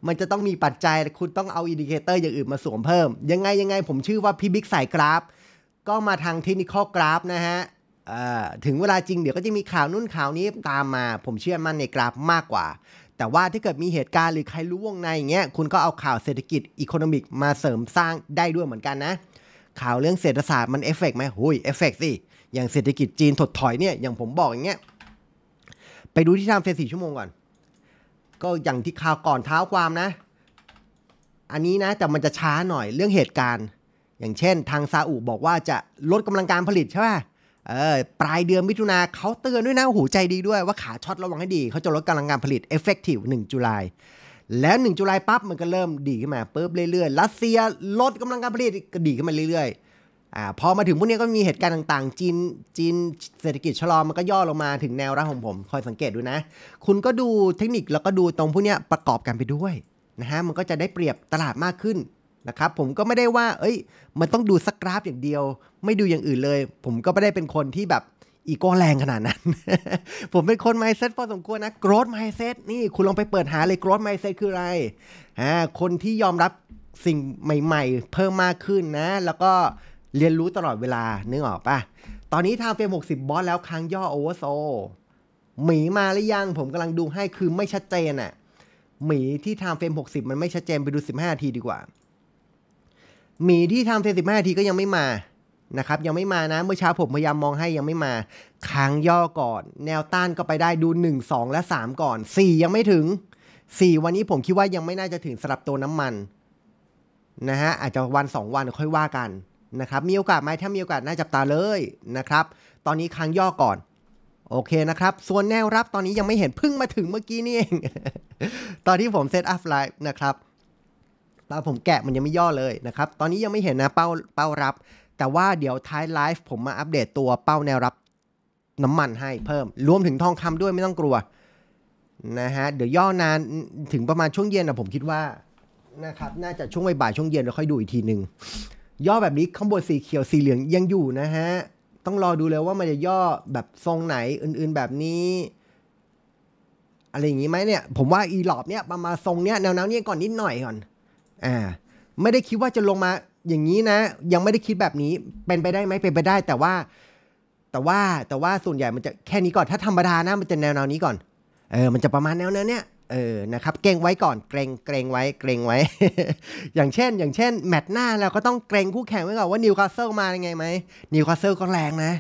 มันจะต้องมีปัจจัย คุณต้องเอาอินดิเคเตอร์อย่างอื่นมาสวมเพิ่ม ยังไง ยังไง ผมชื่อว่าพี่บิ๊กสายกราฟก็มาทางเทคนิคอกราฟนะฮะถึงเวลาจริงเดี๋ยวก็จะมีข่าวนู่นข่าวนี้ตามมาผมเชื่อมั่นในกราฟมากกว่าแต่ว่าถ้าเกิดมีเหตุการณ์หรือใครรู้วงในอย่างเงี้ย คุณก็เอาข่าวเศรษฐกิจอีโคโนมิกมาเสริมสร้างได้ด้วยเหมือนกันนะ ข่าวเรื่องเศรษฐศาสตร์มันเอฟเฟกไหมหุยเอฟเฟกสิ อย่างเศรษฐกิจจีนถดถอยเนี่ย อย่างผมบอกอย่างเงี้ย ไปดูที่ทำเฟสสี่ชั่วโมงก่อน ก็อย่างที่ข่าวก่อนเท้าความนะ อันนี้นะแต่มันจะช้าหน่อยเรื่องเหตุการณ์ อย่างเช่น ทางซาอุบอกว่าจะลดกำลังการผลิตใช่ไหมเออปลายเดือนมิถุนาเขาเตือนด้วยนะหูใจดีด้วยว่าขาช็อตระวังให้ดีเขาจะลดกำลังการผลิต effective 1 จุลายแล้ว 1 จุลายปั๊บมันก็เริ่มดีขึ้นมาปุ๊บเรื่อยๆรัสเซียลดกำลังการผลิตก็ดีขึ้นมาเรื่อยๆอ่าพอมาถึงพวกนี้ก็มีเหตุการณ์ต่างๆ จีนจีนเศรษฐกิจชะลอมันก็ย่อลงมาถึงแนวรับของผมคอยสังเกตดูนะ คุณก็ดูเทคนิคแล้วก็ดูตรงพวกนี้ประกอบกันไปด้วยนะฮะมันก็จะได้เปรียบตลาดมากขึ้นนะครับผมก็ไม่ได้ว่า เอ้ย มันต้องดูสกราฟอย่างเดียว ไม่ดูอย่างอื่นเลย ผมก็ไม่ได้เป็นคนที่แบบอีโก้แรงขนาดนั้น ผมเป็นคนไมเซ็ตพอสมควรนะ growth mindset นี่คุณลองไปเปิดหาเลย growth mindset คืออะไรฮะคนที่ยอมรับสิ่งใหม่ๆ เพิ่มมากขึ้นนะ แล้วก็เรียนรู้ตลอดเวลา นึกออกปะตอนนี้ทางเฟรม60 บอสแล้วครั้งย่อโอเวอร์โซหมีมาหรือยัง ผมกำลังดูให้คือไม่ชัดเจนอะ่ะหมีที่ทางเฟรม60มันไม่ชัดเจนไปดู15นาทีดีกว่าหมีที่ทำเซนสิบห้าทีก็ยังไม่มา นะครับยังไม่มานะ เมื่อเช้าผมพยายามมองให้ยังไม่มา ค้างย่อก่อน แนวต้านก็ไปได้ดู 1 2 และ3ก่อน4ยังไม่ถึง4 วันนี้ผมคิดว่ายังไม่น่าจะถึงสลับตัวน้ำมันนะฮะอาจจะวัน2วันค่อยว่ากันนะครับ มีโอกาสไหมถ้ามีโอกาสน่าจับตาเลยนะครับ ตอนนี้ค้างย่อก่อน โอเคนะครับ ส่วนแนวรับตอนนี้ยังไม่เห็นพึ่งมาถึงเมื่อกี้นี่เองตอนที่ผมเซตอัพไลฟ์นะครับตอนผมแกะมันยังไม่ย่อเลยนะครับ ตอนนี้ยังไม่เห็นนะเป้าเป้ารับ แต่ว่าเดี๋ยวท้ายไลฟ์ผมมาอัปเดตตัวเป้าแนวรับ น้ำมันให้เพิ่ม รวมถึงทองคำด้วยไม่ต้องกลัวนะฮะเดี๋ยวย่อนานถึงประมาณช่วงเย็นนะผมคิดว่านะครับน่าจะช่วงบ่ายช่วงเย็นเราค่อยดูอีกทีหนึ่งย่อแบบนี้ข้างบนสีเขียวสีเหลืองยังอยู่นะฮะต้องรอดูเลยว่ามันจะย่อแบบทรงไหนอื่นๆแบบนี้อะไรอย่างงี้ไหมเนี่ย ผมว่าอีหลอบเนี่ยประมาณทรงเนี้ยแนวๆนี้ก่อนนิดหน่อยก่อนอ่าไม่ได้คิดว่าจะลงมาอย่างนี้นะ ยังไม่ได้คิดแบบนี้เป็นไปได้ไหมเป็นไปได้แต่ว่า แต่ว่าแต่ว่าส่วนใหญ่มันจะแค่นี้ก่อนถ้าธรรมดานะมันจะแนวแนวนี้ก่อนเออมันจะประมาณแนว้นเนี้ยเออนะครับ เกรงไว้ก่อนเกรงเกรงไว้เกรงไว้ อย่างเช่นอย่างเช่นแมตช์หน้าเราก็ต้องเกรงคู่แข่งไว้ก่อนว่านิวคาสเซิลมายังไงไหมนิวคาสเซิลก็แรงนะ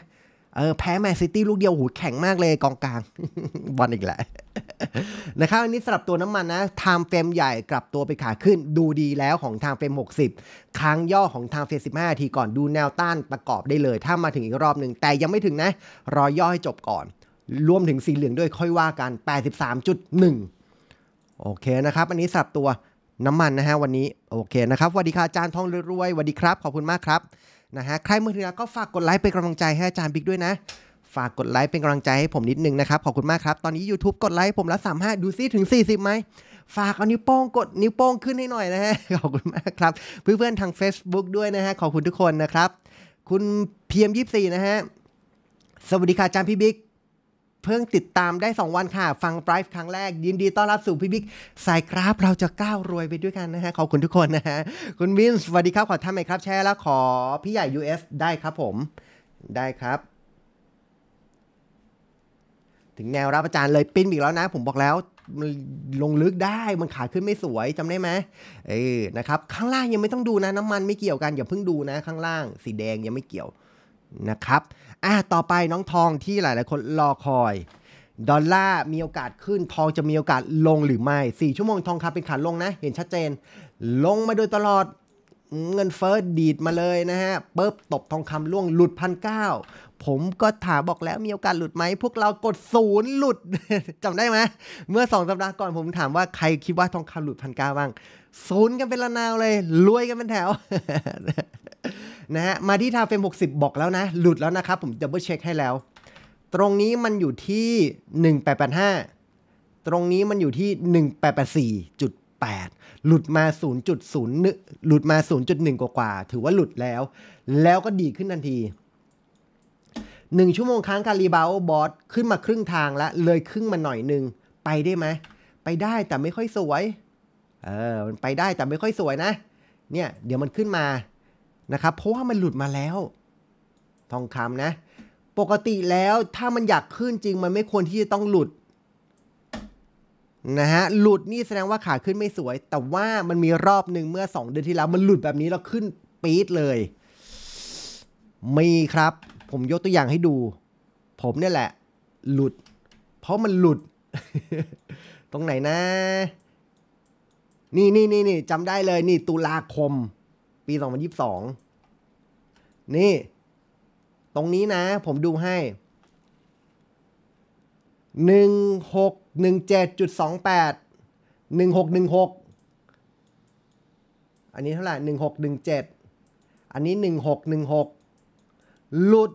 เออแพ้แมนซิตี้ลูกเดียว หูแข็งมากเลยกองกลางบอลอีกแหละนะครับอันนี้สำหรับตัวน้ำมันนะไทม์เฟรมใหญ่กลับตัวไปขาขึ้น ดูดีแล้วของทางเฟรม 60ค้างย่อของทางเฟรม 15าทีก่อนดูแนวต้านประกอบได้เลยถ้ามาถึงอีกรอบหนึ่งแต่ยังไม่ถึงนะ รอย่อให้จบก่อน รวมถึงสีเหลืองด้วยค่อยว่ากัน 83.1 โอเคนะครับ อันนี้สำหรับตัวน้ำมันนะฮะวันนี้โอเคนะครับสวัสดีค่ะอาจารย์ทองรวยๆสวัสดีครับ ขอบคุณมากครับนะฮะ ใครมือถือแล้วก็ฝากกดไลค์เป็นกำลังใจให้อาจารย์บิ๊กด้วยนะ ฝากกดไลค์เป็นกำลังใจให้ผมนิดนึงนะครับขอบคุณมากครับตอนนี้ YouTube กดไลค์ผมละสามห้าดูซิถึง 40ไหมฝากเอานิ้วโป้งกดนิ้วโป้งขึ้นให้หน่อยนะฮะขอบคุณมากครับเพื่อนๆทาง Facebook ด้วยนะฮะขอบคุณทุกคนนะครับคุณเพียมยี่สี่นะฮะสวัสดีค่ะอาจารย์พี่บิ๊กเพิ่งติดตามได้ 2 วันค่ะ ฟังไลฟ์ครั้งแรก ยินดีต้อนรับสู่พี่บิ๊กสายกราฟ เราจะก้าวรวยไปด้วยกันนะฮะขอบคุณทุกคนนะฮะ คุณวินสวัสดีครับ ขอทำไหมครับ แชร์แล้วขอพี่ใหญ่ US ได้ครับผมได้ครับ ถึงแนวรับอาจารย์เลย ปิ้นอีกแล้วนะ ผมบอกแล้วมันลงลึกได้มันขาขึ้นไม่สวยจำได้ไหมเออนะครับข้างล่างยังไม่ต้องดูนะ น้ำมันไม่เกี่ยวกันอย่าเพิ่งดูนะ ข้างล่าง สีแดงยังไม่เกี่ยวนะครับอ่ะ ต่อไปน้องทองที่หลายๆคนรอคอย ดอลลาร์มีโอกาสขึ้น ทองจะมีโอกาสลงหรือไม่ 4 ชั่วโมงทองคำเป็นขาลงนะ เห็นชัดเจน ลงมาโดยตลอดเงินเฟ้อดีดมาเลยนะฮะปุ๊บตบทองคำล่วงหลุดพันเก้าผมก็ถามบอกแล้วมีโอกาสหลุดไหม พวกเรากดศูนย์หลุดจำได้ไหมเมื่อสองสัปดาห์ก่อนผมถามว่าใครคิดว่าทองคำหลุดพันเก้าบ้างศูนย์กันเป็นละนาวเลยรวยกันเป็นแถวนะฮะ มาที่ทาเฟรม60บอกแล้วนะ หลุดแล้วนะครับ ผมดับเบิลเช็คให้แล้ว ตรงนี้มันอยู่ที่ 1885 ตรงนี้มันอยู่ที่ 1884.8 หลุดมา 0.0หลุดมา0.1กว่าๆถือว่าหลุดแล้ว แล้วก็ดีขึ้นทันทีหนึ่งชั่วโมงค้างการรีบาวบอสขึ้นมาครึ่งทางแล้ว เลยครึ่งมาหน่อยนึง ไปได้ไหม ไปได้แต่ไม่ค่อยสวย เออ มันไปได้แต่ไม่ค่อยสวยนะ เนี่ย เดี๋ยวมันขึ้นมานะครับเพราะว่ามันหลุดมาแล้ว ทองคำนะ ปกติแล้วถ้ามันอยากขึ้นจริงมันไม่ควรที่จะต้องหลุด นะฮะหลุดนี่แสดงว่าขาขึ้นไม่สวย แต่ว่ามันมีรอบหนึ่งเมื่อ 2 เดือนที่แล้วมันหลุดแบบนี้แล้วขึ้นปี๊ดเลย มีครับผมยกตัวอย่างให้ดู ผมเนี่ยแหละ หลุด เพราะมันหลุด ตรงไหนนะ นี่นี่นี่นี่จำได้เลย นี่ตุลาคมปี2022 นี่ ตรงนี้นะ ผมดูให้ 1617.28 1616 อันนี้เท่าไหร่ 1617 อันนี้ 1616หลุด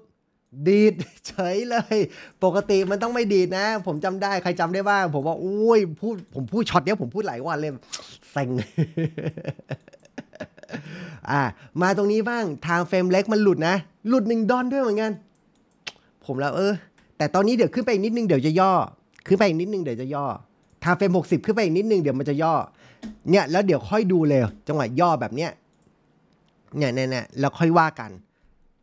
ดีดเฉยเลย ปกติมันต้องไม่ดีดนะ ผมจำได้ ใครจำได้บ้าง ผมว่าอุ้ยพูด ผมพูดช็อตเนี้ย ผมพูดหลายวันเลยเซ็งอ่ามาตรงนี้บ้างทางเฟรมเล็กมันหลุดนะ หลุดหนึ่งดอนด้วยเหมือนกันผมแล้วเออแต่ตอนนี้เดี๋ยวขึ้นไปอีกนิดนึงเดี๋ยวจะย่อขึ้นไปอีกนิดนึงเดี๋ยวจะย่อทางเฟรมหกสิบขึ้นไปอีกนิดนึงเดี๋ยวมันจะย่อเนี่ยแล้วเดี๋ยวค่อยดูเลยจังหวะย่อแบบเนี้ยเนี่ยเนี่ยเนี่ยแล้วค่อยว่ากัน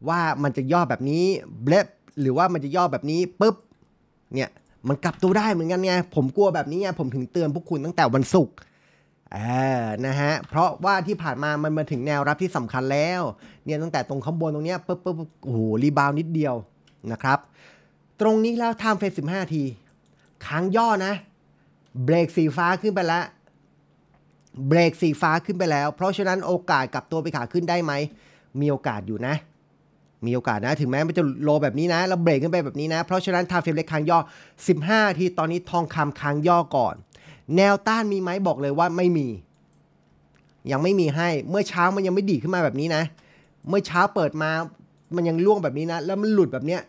ว่ามันจะย่อแบบนี้เบลบหรือว่ามันจะย่อแบบนี้ปุ๊บเนี่ยมันกลับตัวได้เหมือนกันไงผมกลัวแบบนี้ไงผมถึงเตือนพวกคุณตั้งแต่วันศุกร์อ่านะฮะ เพราะว่าที่ผ่านมา มันมาถึงแนวรับที่สำคัญแล้ว เนี่ย ตั้งแต่ตรงข้างบนตรงเนี้ยปึ๊บปึ๊บโอ้โห รีบาวนิดเดียว นะครับ ตรงนี้แล้วทมเฟส 15 ที ค้างย่อ นะ เบรกสีฟ้าขึ้นไปแล้ว เบรกสีฟ้าขึ้นไปแล้ว เพราะฉะนั้นโอกาสกลับตัวไปขาขึ้นได้ไหม มีโอกาสอยู่นะ มีโอกาสนะ ถึงแม้มันจะโลแบบนี้นะแล้วเบรกขึ้นไปแบบนี้นะ เพราะฉะนั้นทมเฟสเล็กค้างย่อ 15 ที ตอนนี้ทองคำค้างย่อก่อนแนวต้านมีไหมบอกเลยว่าไม่มี ยังไม่มีให้ เมื่อเช้ามันยังไม่ดีขึ้นมาแบบนี้นะเมื่อเช้าเปิดมา มันยังล่วงแบบนี้นะแล้วมันหลุดแบบเนี้ย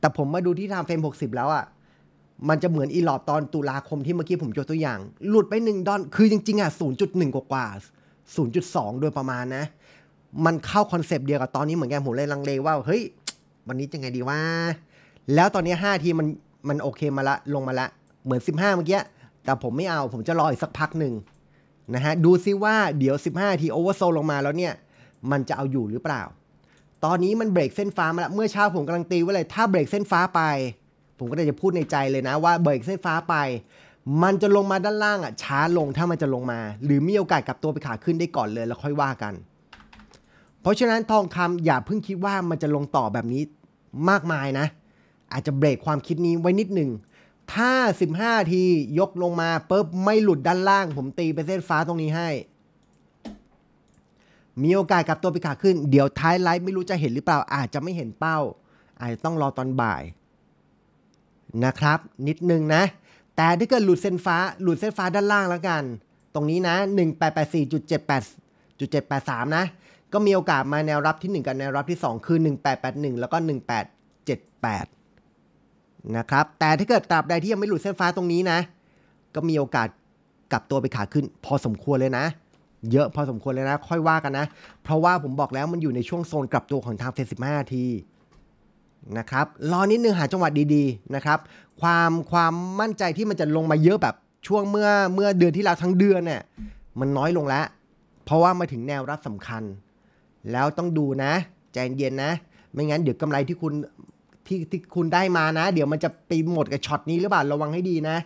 แต่ผมมาดูที่ทำเฟรม60แล้วอะ่ะ มันจะเหมือนอีหลอดตอนตุลาคมที่เมื่อกี้ผมยกตัวอย่าง หลุดไป1ดอน คือจริงๆอ่ะ0.1กว่ากว่า0.2 โดยประมาณนะมันเข้าคอนเซปต์เดียวกับตอนนี้เหมือนกันผมเลยลังเลว่าเฮ้ยวันนี้จะไงดีว่าแล้วตอนนี้5ทีมันมันโอเคมาละ ลงมาละ เหมือน15เมื่อกี้แต่ผมไม่เอา ผมจะรออีกสักพักหนึ่งนะฮะ ดูซิว่าเดี๋ยว 15ทีโอเวอร์โซลลงมาแล้วเนี่ย มันจะเอาอยู่หรือเปล่า ตอนนี้มันเบรกเส้นฟ้ามาแล้วเมื่อเช้าผมกำลังตีไว้เลย ถ้าเบรกเส้นฟ้าไป ผมก็จะพูดในใจเลยนะว่าเบรกเส้นฟ้าไป มันจะลงมาด้านล่างอ่ะช้าลงถ้ามันจะลงมา หรือมีโอกาสกลับตัวไปขาขึ้นได้ก่อนเลยแล้วค่อยว่ากัน เพราะฉะนั้นทองคำอย่าเพิ่งคิดว่ามันจะลงต่อแบบนี้มากมายนะ อาจจะเบรกความคิดนี้ไว้นิดหนึ่งถ้า15ทียกลงมาปุ๊บไม่หลุดด้านล่าง ผมตีไปเส้นฟ้าตรงนี้ให้ มีโอกาสกลับตัวไปขาขึ้นเดี๋ยวท้ายไลฟ์ไม่รู้จะเห็นหรือเปล่าอาจจะไม่เห็นเป้าอาจจะต้องรอตอนบ่ายนะครับ นิดนึงนะแต่ถ้าเกิดหลุดเส้นฟ้า หลุดเส้นฟ้าด้านล่างแล้วกัน ตรงนี้นะ 1884.78.783นะ ก็มีโอกาสมาแนวรับที่ 1 กับแนวรับที่ 2 คือ 1881 แล้วก็ 1878นะครับแต่ถ้าเกิดตราบใดที่ยังไม่หลุดเส้นฟ้าตรงนี้นะ ก็มีโอกาสกลับตัวไปขาขึ้น พอสมควรเลยนะ เยอะพอสมควรเลยนะค่อยว่ากันนะ เพราะว่าผมบอกแล้วมันอยู่ในช่วงโซนกลับตัวของทางเฟสสิบห้าทีนะครับรอนิดนึงหาจังหวะดีๆนะครับ ความความมั่นใจที่มันจะลงมาเยอะแบบช่วงเมื่อเมื่อเดือนที่แล้วทั้งเดือนเนี่ยมันน้อยลงแล้ว เพราะว่ามาถึงแนวรับสำคัญ แล้วต้องดูนะ ใจเย็นนะ ไม่งั้นเดี๋ยวกำไรที่คุณที่ที่คุณได้มานะ เดี๋ยวมันจะไปหมดกับช็อตนี้หรือเปล่า ระวังให้ดีนะ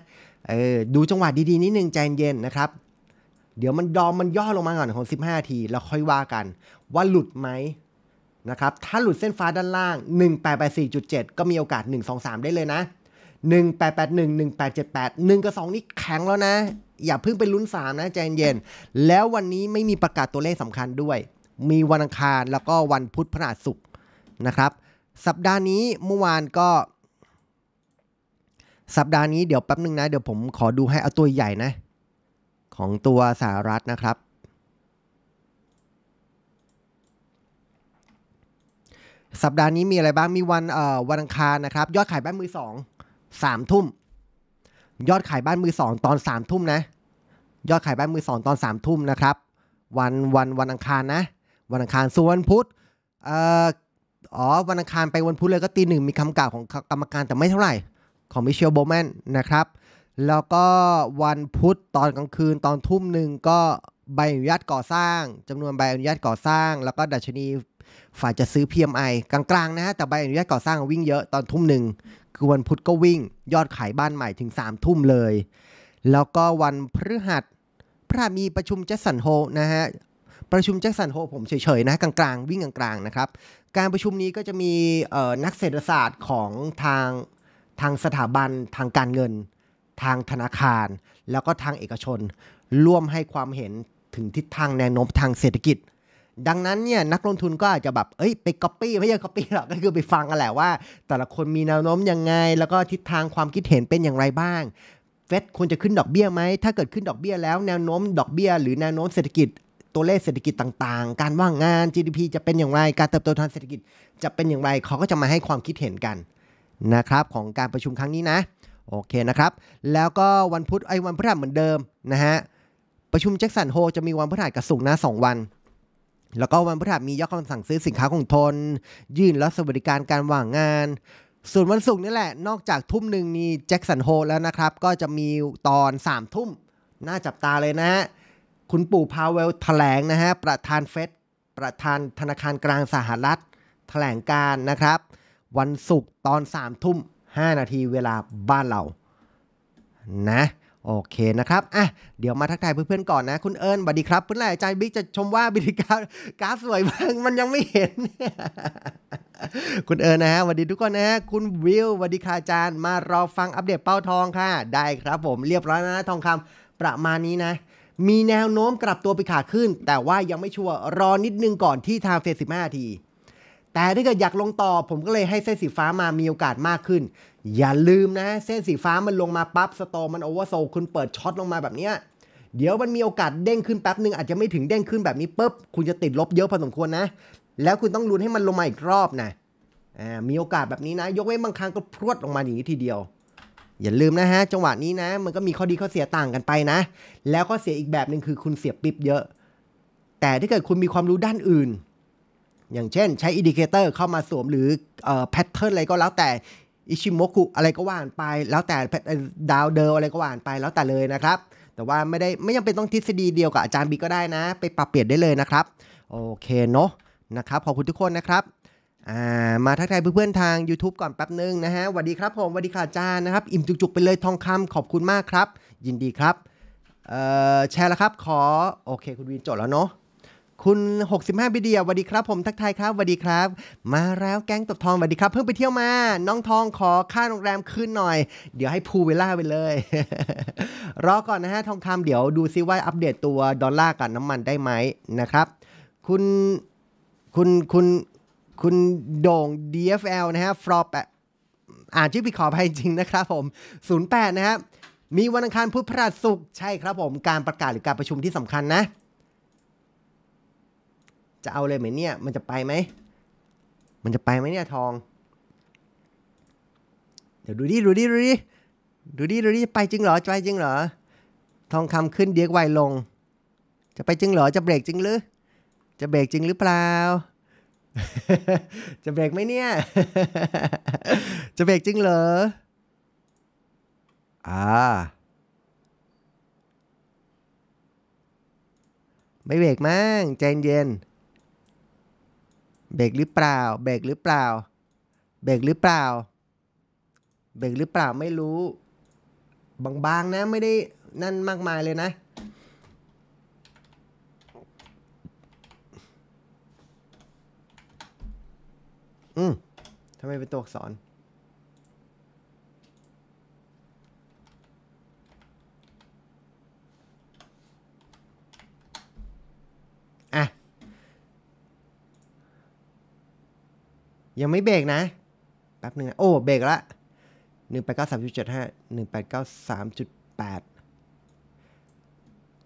เออดูจังหวะดีๆ นิดนึงใจเย็นนะครับ เดี๋ยวมันดอมมันย่อลงมาก่อนของ 15ทีแล้วค่อยว่ากัน ว่าหลุดไหมนะครับ ถ้าหลุดเส้นฟ้าด้านล่าง 1884.7 ก็มีโอกาส 123 ได้เลยนะ 1881 1878 1กับ2นี่แข็งแล้วนะ อย่าเพิ่งไปลุ้น3 นะใจเย็นแล้ววันนี้ไม่มีประกาศตัวเลขสำคัญด้วย มีวันอังคารแล้วก็วันพุธพฤหัสศุกร์นะครับสัปดาห์นี้เมื่อวานก็ สัปดาห์นี้เดี๋ยวแป๊บนึงนะเดี๋ยวผมขอดูให้เอาตัวใหญ่นะของตัวสหรัฐนะครับ สัปดาห์นี้มีอะไรบ้าง มีวันเอ่อวันอังคารนะครับ ยอดขายบ้านมือสองสามทุ่ม ยอดขายบ้านมือสองตอนสามทุ่มนะยอดขายบ้านมือสองตอนสามทุ่มนะครับ วันวันวันอังคารนะวันอังคารส่วนพุธเอ่ออ๋อวันอังคารไปวันพุธเลย ก็ตีหนึ่งมีคำกล่าวของกรรมการแต่ไม่เท่าไหร่ของมิเชลโบแมนนะครับแล้วก็วันพุธตอนกลางคืนตอนทุ่มหนึ่งก็ใบอนุญาตก่อสร้าง จำนวนใบอนุญาตก่อสร้าง แล้วก็ดัชนีฝ่ายจะซื้อ PMI กลางๆนะแต่ใบอนุญาตก่อสร้างวิ่งเยอะตอนทุ่มหนึ่ง คือวันพุธก็วิ่ง ยอดขายบ้านใหม่ถึง3ามทุ่มเลย แล้วก็วันพฤหัสพระมีประชุมแจ็สันโฮนะฮะประชุมแจ็สันโฮผมเฉยๆนะ กลางๆวิ่งกลาง ๆ นะครับการประชุมนี้ก็จะมีนักเศรษฐศาสตร์ของทางทางสถาบันทางการเงิน ทางธนาคาร แล้วก็ทางเอกชน ร่วมให้ความเห็นถึงทิศทางแนวโน้มทางเศรษฐกิจ ดังนั้นเนี่ยนักลงทุนก็อาจจะแบบ เอ้ยไปก๊อปปี้ไม่ใช่ก๊อปปี้หรอกก็คือไปฟังกันแหละว่า แต่ละคนมีแนวโน้มยังไง แล้วก็ทิศทางความคิดเห็นเป็นอย่างไรบ้าง เฟดควรจะขึ้นดอกเบี้ยไหมถ้าเกิดขึ้นดอกเบี้ยแล้ว แนวโน้มดอกเบี้ยหรือแนวโน้มเศรษฐกิจตัวเลขเศรษฐกิจต่างๆ การว่างงาน GDP จะเป็นอย่างไร การเติบโตทางเศรษฐกิจจะเป็นอย่างไร เขาก็จะมาให้ความคิดเห็นกันนะครับ ของการประชุมครั้งนี้นะ โอเคนะครับ แล้วก็วันพุธไอ้วันพฤหัสเหมือนเดิมนะฮะประชุมแจ็คสันโฮจะมีวันพฤหัสกับสุกร์นะสองวัน แล้วก็วันพฤหัสมียกคำสั่งซื้อสินค้าคงทน ยื่นรับสวัสดิการการว่างงาน ส่วนวันศุกร์นี่แหละ นอกจากทุ่มหนึ่งมีแจ็คสันโฮแล้วนะครับ ก็จะมีตอน3ามทุ่มน่าจับตาเลยนะฮะคุณปู่พาวเวลแถลงนะฮะประธานเฟดประธานธนาคารกลางสหรัฐแถลงการนะครับ วันศุกร์ตอน3ทุ่ม 5 นาทีเวลาบ้านเรานะโอเคนะครับอ่ะเดี๋ยวมาทักทายเพื่อนๆก่อนนะ คุณเอิญสวัสดีครับเพื่อนหลายใจบิ๊กจะชมว่าบิดิกากาฟสวยมากมันยังไม่เห็นคุณเอิญนะฮะสวัสดีทุกคนนะฮะคุณวิวสวัสดีค่ะอาจารย์มารอฟังอัปเดตเป้าทองค่ะ ได้ครับ ผมเรียบร้อยนะทองคำประมาณนี้นะมีแนวโน้มกลับตัวไปขาขึ้น แต่ว่ายังไม่ชัวร์รอนิดนึงก่อนที่ทางเฟสสิบห้าทีแต่ถ้าเกิดอยากลงต่อผมก็เลยให้เส้นสีฟ้ามามีโอกาสมากขึ้น อย่าลืมนะ เส้นสีฟ้ามันลงมาปั๊บสโตมันโอเวอร์โซคุณเปิดช็อตลงมาแบบเนี้ยเดี๋ยวมันมีโอกาสเด้งขึ้นแป๊บหนึ่งอาจจะไม่ถึงเด้งขึ้นแบบนี้ปุ๊บคุณจะติดลบเยอะพอสมควรนะแล้วคุณต้องลุ้นให้มันลงมาอีกรอบนะมีโอกาสแบบนี้นะยกเว้นบางครั้งก็พรวดลงมาอย่างนี้ทีเดียวอย่าลืมนะฮะจังหวะนี้นะ มันก็มีข้อดีข้อเสียต่างกันไปนะ แล้วก็เสียอีกแบบหนึ่งคือคุณเสียปิ๊บเยอะ แต่ถ้าเกิดคุณมีความรู้ด้านอื่น อย่างเช่นใช้อินดิเคเตอร์เข้ามาสวมหรือแพทเทิร์นอะไรก็แล้วแต่อิชิโมกุอะไรก็ว่านไปแล้วแต่ดาวเดลอะไรก็ว่านไปแล้วแต่เลยนะครับ แต่ว่าไม่ได้ไม่ยังเป็นต้องทฤษฎีเดียวกับอาจารย์บีก็ได้นะ ไปปรับเปลี่ยนได้เลยนะครับโอเคเนาะนะครับขอบคุณทุกคนนะครับามาทักทายเพื่อนๆทาง YouTube ก่อนแป๊บนึงนะฮะสวัสดีครับผมสวัสดีค่ะจานนะครับ อิ่มจุกๆไปเลยทองคำขอบคุณมากครับ ยินดีครับ แชร์แล้วครับ ขอ โอเค คุณวีนจดแล้วเนาะ คุณ 65บิเดียสวัสดีครับผมทักทายครับสวัสดีครับ มาแล้วแก๊งตบทองสวัสดีครับเพิ่งไปเที่ยวมา น้องทองขอค่าโรงแรมคืนหน่อย เดี๋ยวให้พูเวล่าไปเลยรอก่อนนะฮะทองคำเดี๋ยวดูซิว่าอัปเดตตัวดอลลาร์กับน้ำมันได้ไหมนะครับ คุณ คุณ คุณคุณโด่ง DFL นะฮะฟรอปอ่ะอ่านชื่อผิดขอไปจริงนะครับผม08 นะครับมีวันอังคารพุธพฤหัสศุกร์ใช่ครับ ผม การประกาศหรือการประชุมที่สำคัญนะ จะเอาเลยไหมเนี่ยมันจะไปไหม มันจะไปไหมเนี่ยทอง เดี๋ยวดูดิดูดิดูดิดูดิดูดิจะไปจริงเหรอจะไปจริงเหรอทองคำขึ้นเดียกไวลง จะไปจริงเหรอ จะเบรกจริงหรือ จะเบรกจริงหรือเปล่าจะเบรกไหมเนี่ย จะเบรกจริงเหรอ อ่า ไม่เบรกมั้งใจเย็น เบรกหรือเปล่า เบรกหรือเปล่า เบรกหรือเปล่า เบรกหรือเปล่าไม่รู้ บางๆ นะไม่ได้นั่นมากมายเลยนะอืมทำไมเป็นตัวอักษรอะยังไม่เบรกนะ แป๊บหนึ่งนะโอ้เบรกละหนึ่งแปดเก้าสามจุดเจ็ดห้าหนึ่งแปดเก้าสามจุดแปด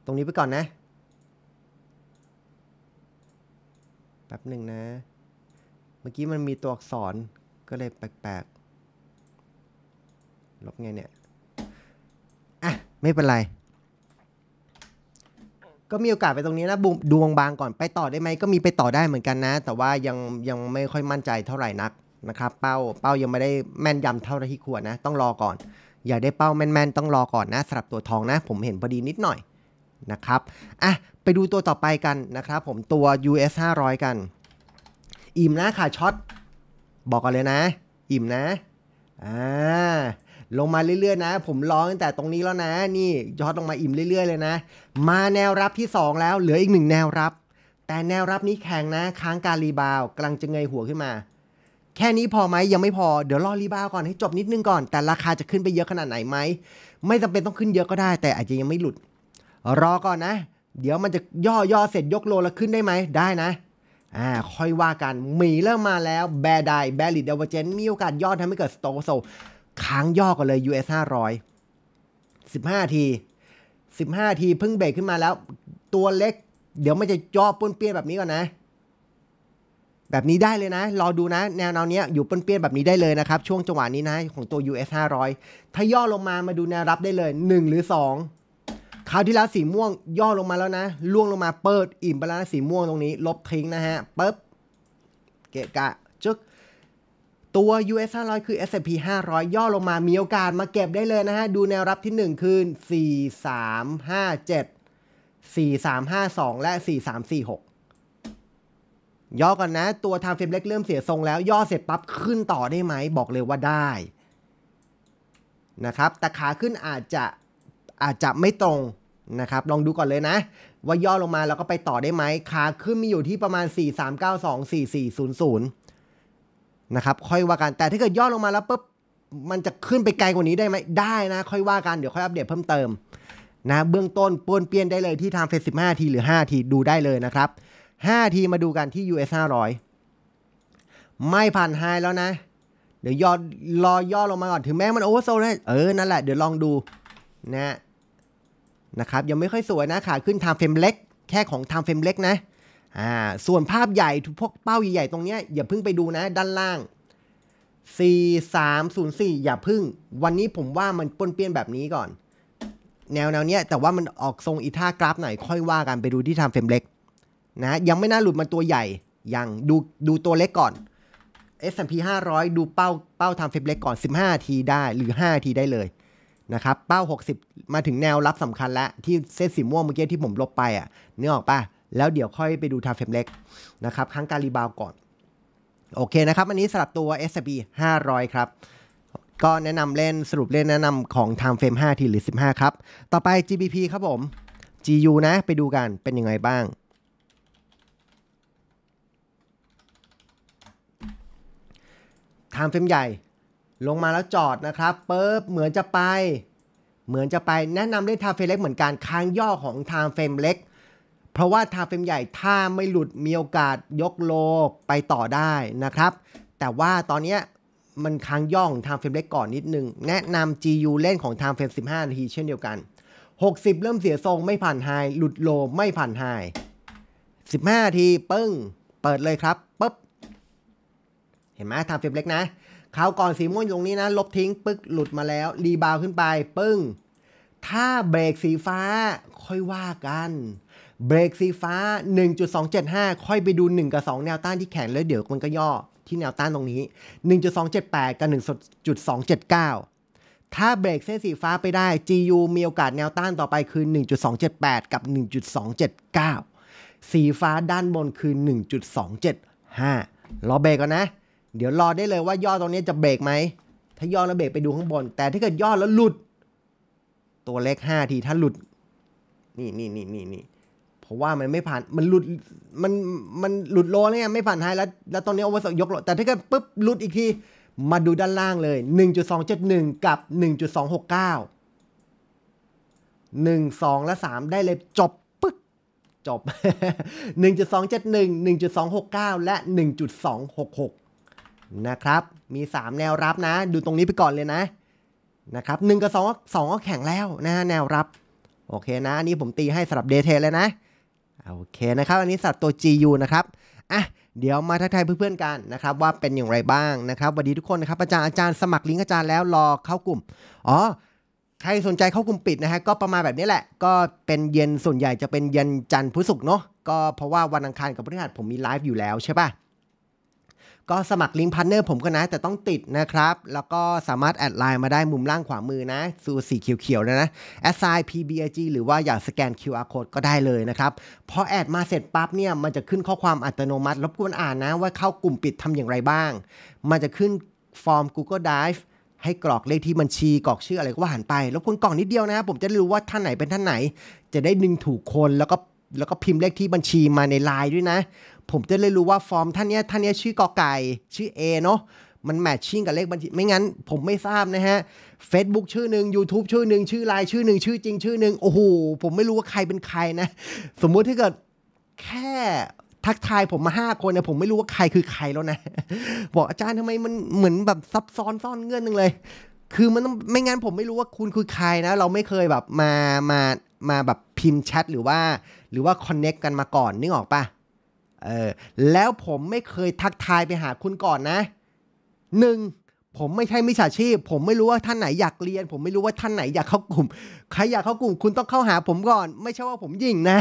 ตรงนี้ไปก่อนนะ แป๊บหนึ่งนะมื่อกี้มันมีตัวอักษรก็เลยแปลกๆลบไงเนี่ยอ่ะไม่เป็นไร ก็มีโอกาสไปตรงนี้นะดูวงบางก่อนไปต่อได้ไหมก็มีไปต่อได้เหมือนกันนะ แต่ว่ายังยังไม่ค่อยมั่นใจเท่าไหร่นักนะครับ เป้าเป้ายังไม่ได้แม่นยำเท่าที่ควรนะ ต้องรอก่อนอย่าได้เป้าแม่น ๆ ต้องรอก่อนนะสำหรับตัวทองนะ ผมเห็นพอดีนิดหน่อยนะครับอ่ะไปดูตัวต่อไปกันนะครับ ผมตัว US 500 กันอิ่มนะขาช็อตบอกกันเลยนะ อิ่มนะ อ่าลงมาเรื่อยๆ นะ ผมร้องตั้งแต่ตรงนี้แล้วนะ นี่ช็อตลงมาอิ่มเรื่อย ๆ เลยนะมาแนวรับที่2แล้วเหลืออีกหนึ่งแนวรับ แต่แนวรับนี้แข็งนะค้างการรีบาวกำลังจะเงยหัวขึ้นมา แค่นี้พอไหมยังไม่พอเดี๋ยวรอรีบาวก่อนให้จบนิดนึงก่อน แต่ราคาจะขึ้นไปเยอะขนาดไหนไหมไม่จำเป็นต้องขึ้นเยอะก็ได้ แต่อาจจะยังไม่หลุด รอก่อนนะ เดี๋ยวมันจะย่อย่อเสร็จยกโลแล้วขึ้นได้ไหมได้นะอ่าค่อยว่ากันหมีเริ่มมาแล้วแบรายแบรลิดเดเวอร์เจนมีโอกาสยอดทำให้เกิดสโตโซค้างย่อกันเลย US 500 15ทีสิบห้าทีเพิ่งเบรกขึ้นมาแล้ว ตัวเล็ก เดี๋ยวมันจะย่อปนเปี้ยนแบบนี้ก่อนนะ แบบนี้ได้เลยนะรอดูนะแนวแนวเนี้ยอยู่ปนเปี้ยนแบบนี้ได้เลยนะครับ ช่วงจังหวะนี้นะ ของตัว US 500ถ้าย่อลงมามาดูแนวรับได้เลย 1 หรือ 2คราวที่แล้วสีม่วงย่อลงมาแล้วนะ ล่วงลงมาเปิด อิ่มไปแล้วสีม่วงตรงนี้ ลบทิ้งนะฮะปึ๊บ เกะกะจึ๊กตัว US 500คือ S&P 500 ย่อลงมามีโอกาสมาเก็บได้เลยนะฮะ ดูแนวรับที่1คืน4357 4352 และ 4346 ย่อก่อนนะ ตัวทางเฟ r a เล็กเริ่มเสียทรงแล้วย่อเสร็จปั๊บขึ้นต่อได้ไหม บอกเลยว่าได้นะครับแต่ขาขึ้นอาจจะอาจจะไม่ตรงนะครับ ลองดูก่อนเลยนะ ว่าย่อลงมาแล้วก็ไปต่อได้ไหมขาขึ้นมีอยู่ที่ประมาณ 43924400 นะครับ ค่อยว่ากันแต่ถ้าเกิดย่อลงมาแล้วปุ๊บมันจะขึ้นไปไกลกว่านี้ได้ไหมได้นะ ค่อยว่ากันเดี๋ยวค่อยอัปเดตเพิ่มเติมนะ เบื้องต้นปนเปลี่ยนได้เลยที่ทางเฟส15 ทีหรือ 5 ทีดูได้เลยนะครับ 5 ทีมาดูกันที่ US 500ไม่ผ่านไฮแล้วนะ เดี๋ยวยออรอย่อลงมาก่อนถึงแม้มันโอเวอร์โซลเออนั่นแหละเดี๋ยวลองดูนะนะครับยังไม่ค่อยสวยนะขาขึ้นทางเฟรมเล็ก แค่ของทางเฟรมเล็กนะอ่าส่วนภาพใหญ่พวกเป้าใหญ่ๆตรงเนี้ยอย่าเพิ่งไปดูนะด้านล่าง4304อย่าพึ่ง วันนี้ผมว่ามันปนเปี้ยนแบบนี้ก่อน แนวแนวเนี้ยแต่ว่ามันออกทรงอีท่ากราฟหน่อยค่อยว่ากันไปดูที่ทำเฟรมเล็กนะยังไม่น่าหลุดมาตัวใหญ่ยังดูดูตัวเล็กก่อน S&P 500 ดูเป้าเป้าทำเฟรมเล็กก่อน 15 ทีได้หรือ5ทีได้เลยนะครับ เป้า 60 มาถึงแนวรับสำคัญแล้ว ที่เส้นสีม่วงเมื่อกี้ที่ผมลบไปอ่ะนี่ออกปะแล้วเดี๋ยวค่อยไปดูทาเฟมเล็ก นะครับครั้งการีบาวก่อน โอเคนะครับอันนี้สลับตัว s ร้อยครับ ก็แนะนำเล่นสรุปเล่นแนะนำของทาเฟม5ทีหรือ 15 ครับ ต่อไป GBP ครับผม GU นะไปดูกันเป็นยังไงบ้างไทม์เฟรมใหญ่ลงมาแล้วจอดนะครับปิ๊บเหมือนจะไป เหมือนจะไป แนะนำเล่นทาเฟเล็กเหมือนกันค้างย่อของทางเฟมเล็ก เพราะว่าทาเฟมใหญ่ถ้าไม่หลุดมีโอกาสยกโลไปต่อได้นะครับ แต่ว่าตอนนี้มันค้างย่อของทางเฟมเล็กก่อนนิดนึง แนะนำ GU เล่นของทางเฟม15นาที เช่นเดียวกัน 60 เริ่มเสียทรงไม่ผ่านไฮ หลุดโลไม่ผ่านไฮ15ทีปึ้ง เปิดเลยครับปึ๊บเห็นไหมทางเฟมเล็กนะเขาก่อนสีม่วงตรงนี้นะ ลบทิ้ง ปึ๊กหลุดมาแล้วรีบาวขึ้นไป ปึ้ง ถ้าเบรกสีฟ้าค่อยว่ากัน เบรกสีฟ้า 1.275 ค่อยไปดู 1 กับ 2 แนวต้านที่แข็งแล้วเดี๋ยวมันก็ย่อที่แนวต้านตรงนี้ 1.278 กับ 1.279 ถ้าเบรกเส้นสีฟ้าไปได้ GU มีโอกาสแนวต้านต่อไปคือ 1.278 กับ 1.279 สีฟ้าด้านบนคือ 1.275รอเบรกก่อนนะเดี๋ยวรอได้เลยว่า ย่อตรงนี้จะเบรกไหม ถ้าย่อแล้วเบรกไปดูข้างบน แต่ถ้าเกิดย่อแล้วหลุด ตัวเลขห้าทีถ้าหลุด นี่นี่นี่นี่นี่ เพราะว่ามันไม่ผ่าน มันหลุด มัน มันหลุดโลเลยไไม่ผ่านไฮแล้ว แล้วตอนนี้โอเวอร์สยกโลแต่ถ้าเกิดปุ๊บหลุดอีกที มาดูด้านล่างเลย1.271 กับ 1.269 1 2และ3ได้เลยจบปึ๊กจบ1.271 1.269และ1.266นะครับ มี 3 แนวรับนะ ดูตรงนี้ไปก่อนเลยนะ นะครับหกับ2 2ก็แข็งแล้วนะแนวรับ โอเคนะอันนี้ผมตีให้สำหรับเดทเทเลยนะ โอเคนะครับอันนี้สัตว์ตัว GU นะครับ อ่ะ เดี๋ยวมาทักทายเพื่อนๆกันนะครับว่าเป็นอย่างไรบ้างนะครับสวัสดีทุกคนนะครับอาจารย์อาจารย์สมัครลิงก์อาจารย์แล้วรอเข้ากลุ่ม อ๋อ ใครสนใจเข้ากลุ่มปิดนะฮะก็ประมาณแบบนี้แหละ ก็เป็นเย็นส่วนใหญ่จะเป็นเย็นจันทร์พุธศุกร์เนาะ ก็เพราะว่าวันอังคารกับพฤหัสผมมีไลฟ์อยู่แล้วใช่ปะ่ะก็สมัครลิงก์พาร์เนอร์ผมก็นะ แต่ต้องติดนะครับ แล้วก็สามารถแอดไลน์มาได้มุมล่างขวามือนะสูสีเขียวๆนะนะไซน์ pbg หรือว่าอยากสแกน QR code ก็ได้เลยนะครับพอแอดมาเสร็จปั๊บเนี่ยมันจะขึ้นข้อความอัตโนมัติรบกวนอ่านนะ ว่าเข้ากลุ่มปิดทำอย่างไรบ้าง มันจะขึ้นฟอร์ม Google Drive ให้กรอกเลขที่บัญชี กรอกชื่ออะไรก็ว่าหันไปรบกวนกรอกนิดเดียวนะครับผมจะได้รู้ว่าท่านไหนเป็นท่านไหน จะได้ดึงถูกคนแล้วก็แล้วก็พิมพ์เลขที่บัญชีมาในไลน์ด้วยนะผมจะเลยรู้ว่าฟอร์มท่านนี้ท่านนี้ชื่อกอไก่ชื่อ A เนาะ มันแมทชิ่งกับเลขบัญชีไม่งั้น ผมไม่ทราบนะฮะ Facebook ชื่อหนึ่ง YouTube ชื่อหนึ่งชื่อไลน์ชื่อหนึ่งชื่อจริง ชื่อหนึ่งโอ้โห ผมไม่รู้ว่าใครเป็นใครนะ สมมุติถ้าเกิดแค่ทักทายผมมาห้าคนเนี่ยผมไม่รู้ว่าใครคือใครแล้วนะ บอกอาจารย์ทำไม มันเหมือนแบบซับซ้อนซ่อนเงื่อนนึงเลย คือมันไม่งั้นผมไม่รู้ว่าคุณคือใครนะ เราไม่เคยแบบมามามาแบบพิมพ์แชทหรือว่าหรือว่าคอนเน็กกันมาก่อน นึกออกปะเออแล้วผมไม่เคยทักทายไปหาคุณก่อนนะหนึ่งผมไม่ใช่มิจฉาชีพ ผมไม่รู้ว่าท่านไหนอยากเรียน ผมไม่รู้ว่าท่านไหนอยากเข้ากลุ่มใครอยากเข้ากลุ่มคุณต้องเข้าหาผมก่อน ไม่ใช่ว่าผมยิงนะ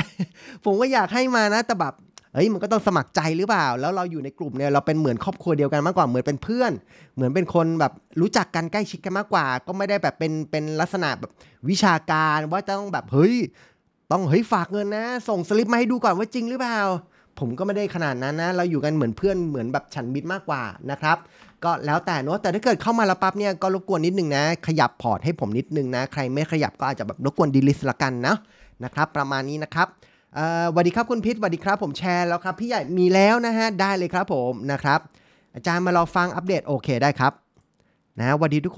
ผมก็อยากให้มานะแต่แบบเอ้ยมันก็ต้องสมัครใจหรือเปล่าแล้วเราอยู่ในกลุ่มเนี่ยเราเป็นเหมือนครอบครัวเดียวกันมากกว่าเหมือนเป็นเพื่อน เหมือนเป็นคนแบบรู้จักกันใกล้ชิดกันมากกว่าก็ไม่ได้แบบเป็นเป็นลักษณะแบบวิชาการว่าต้องแบบเฮ้ยต้องเฮ้ยฝากเงินนะ ส่งสลิปมาให้ดูก่อนว่าจริงหรือเปล่าผมก็ไม่ได้ขนาดนั้นนะ เราอยู่กันเหมือนเพื่อน เหมือนแบบฉันมิตรมากกว่านะครับ ก็แล้วแต่เนาะแต่ถ้าเกิดเข้ามาแล้วปั๊บเนี่ย ก็รบกวนนิดนึงนะ ขยับพอร์ตให้ผมนิดนึงนะ ใครไม่ขยับก็อาจจะแบบรบกวนดีลิสละกันนะนะครับ ประมาณนี้นะครับสวัสดีครับคุณพิษสวัสดีครับ ผมแชร์แล้วครับพี่ใหญ่มีแล้วนะฮะ ได้เลยครับผม นะครับอาจารย์มารอฟังอัปเดตโอเคได้ครับ นะสวัสดีทุกคน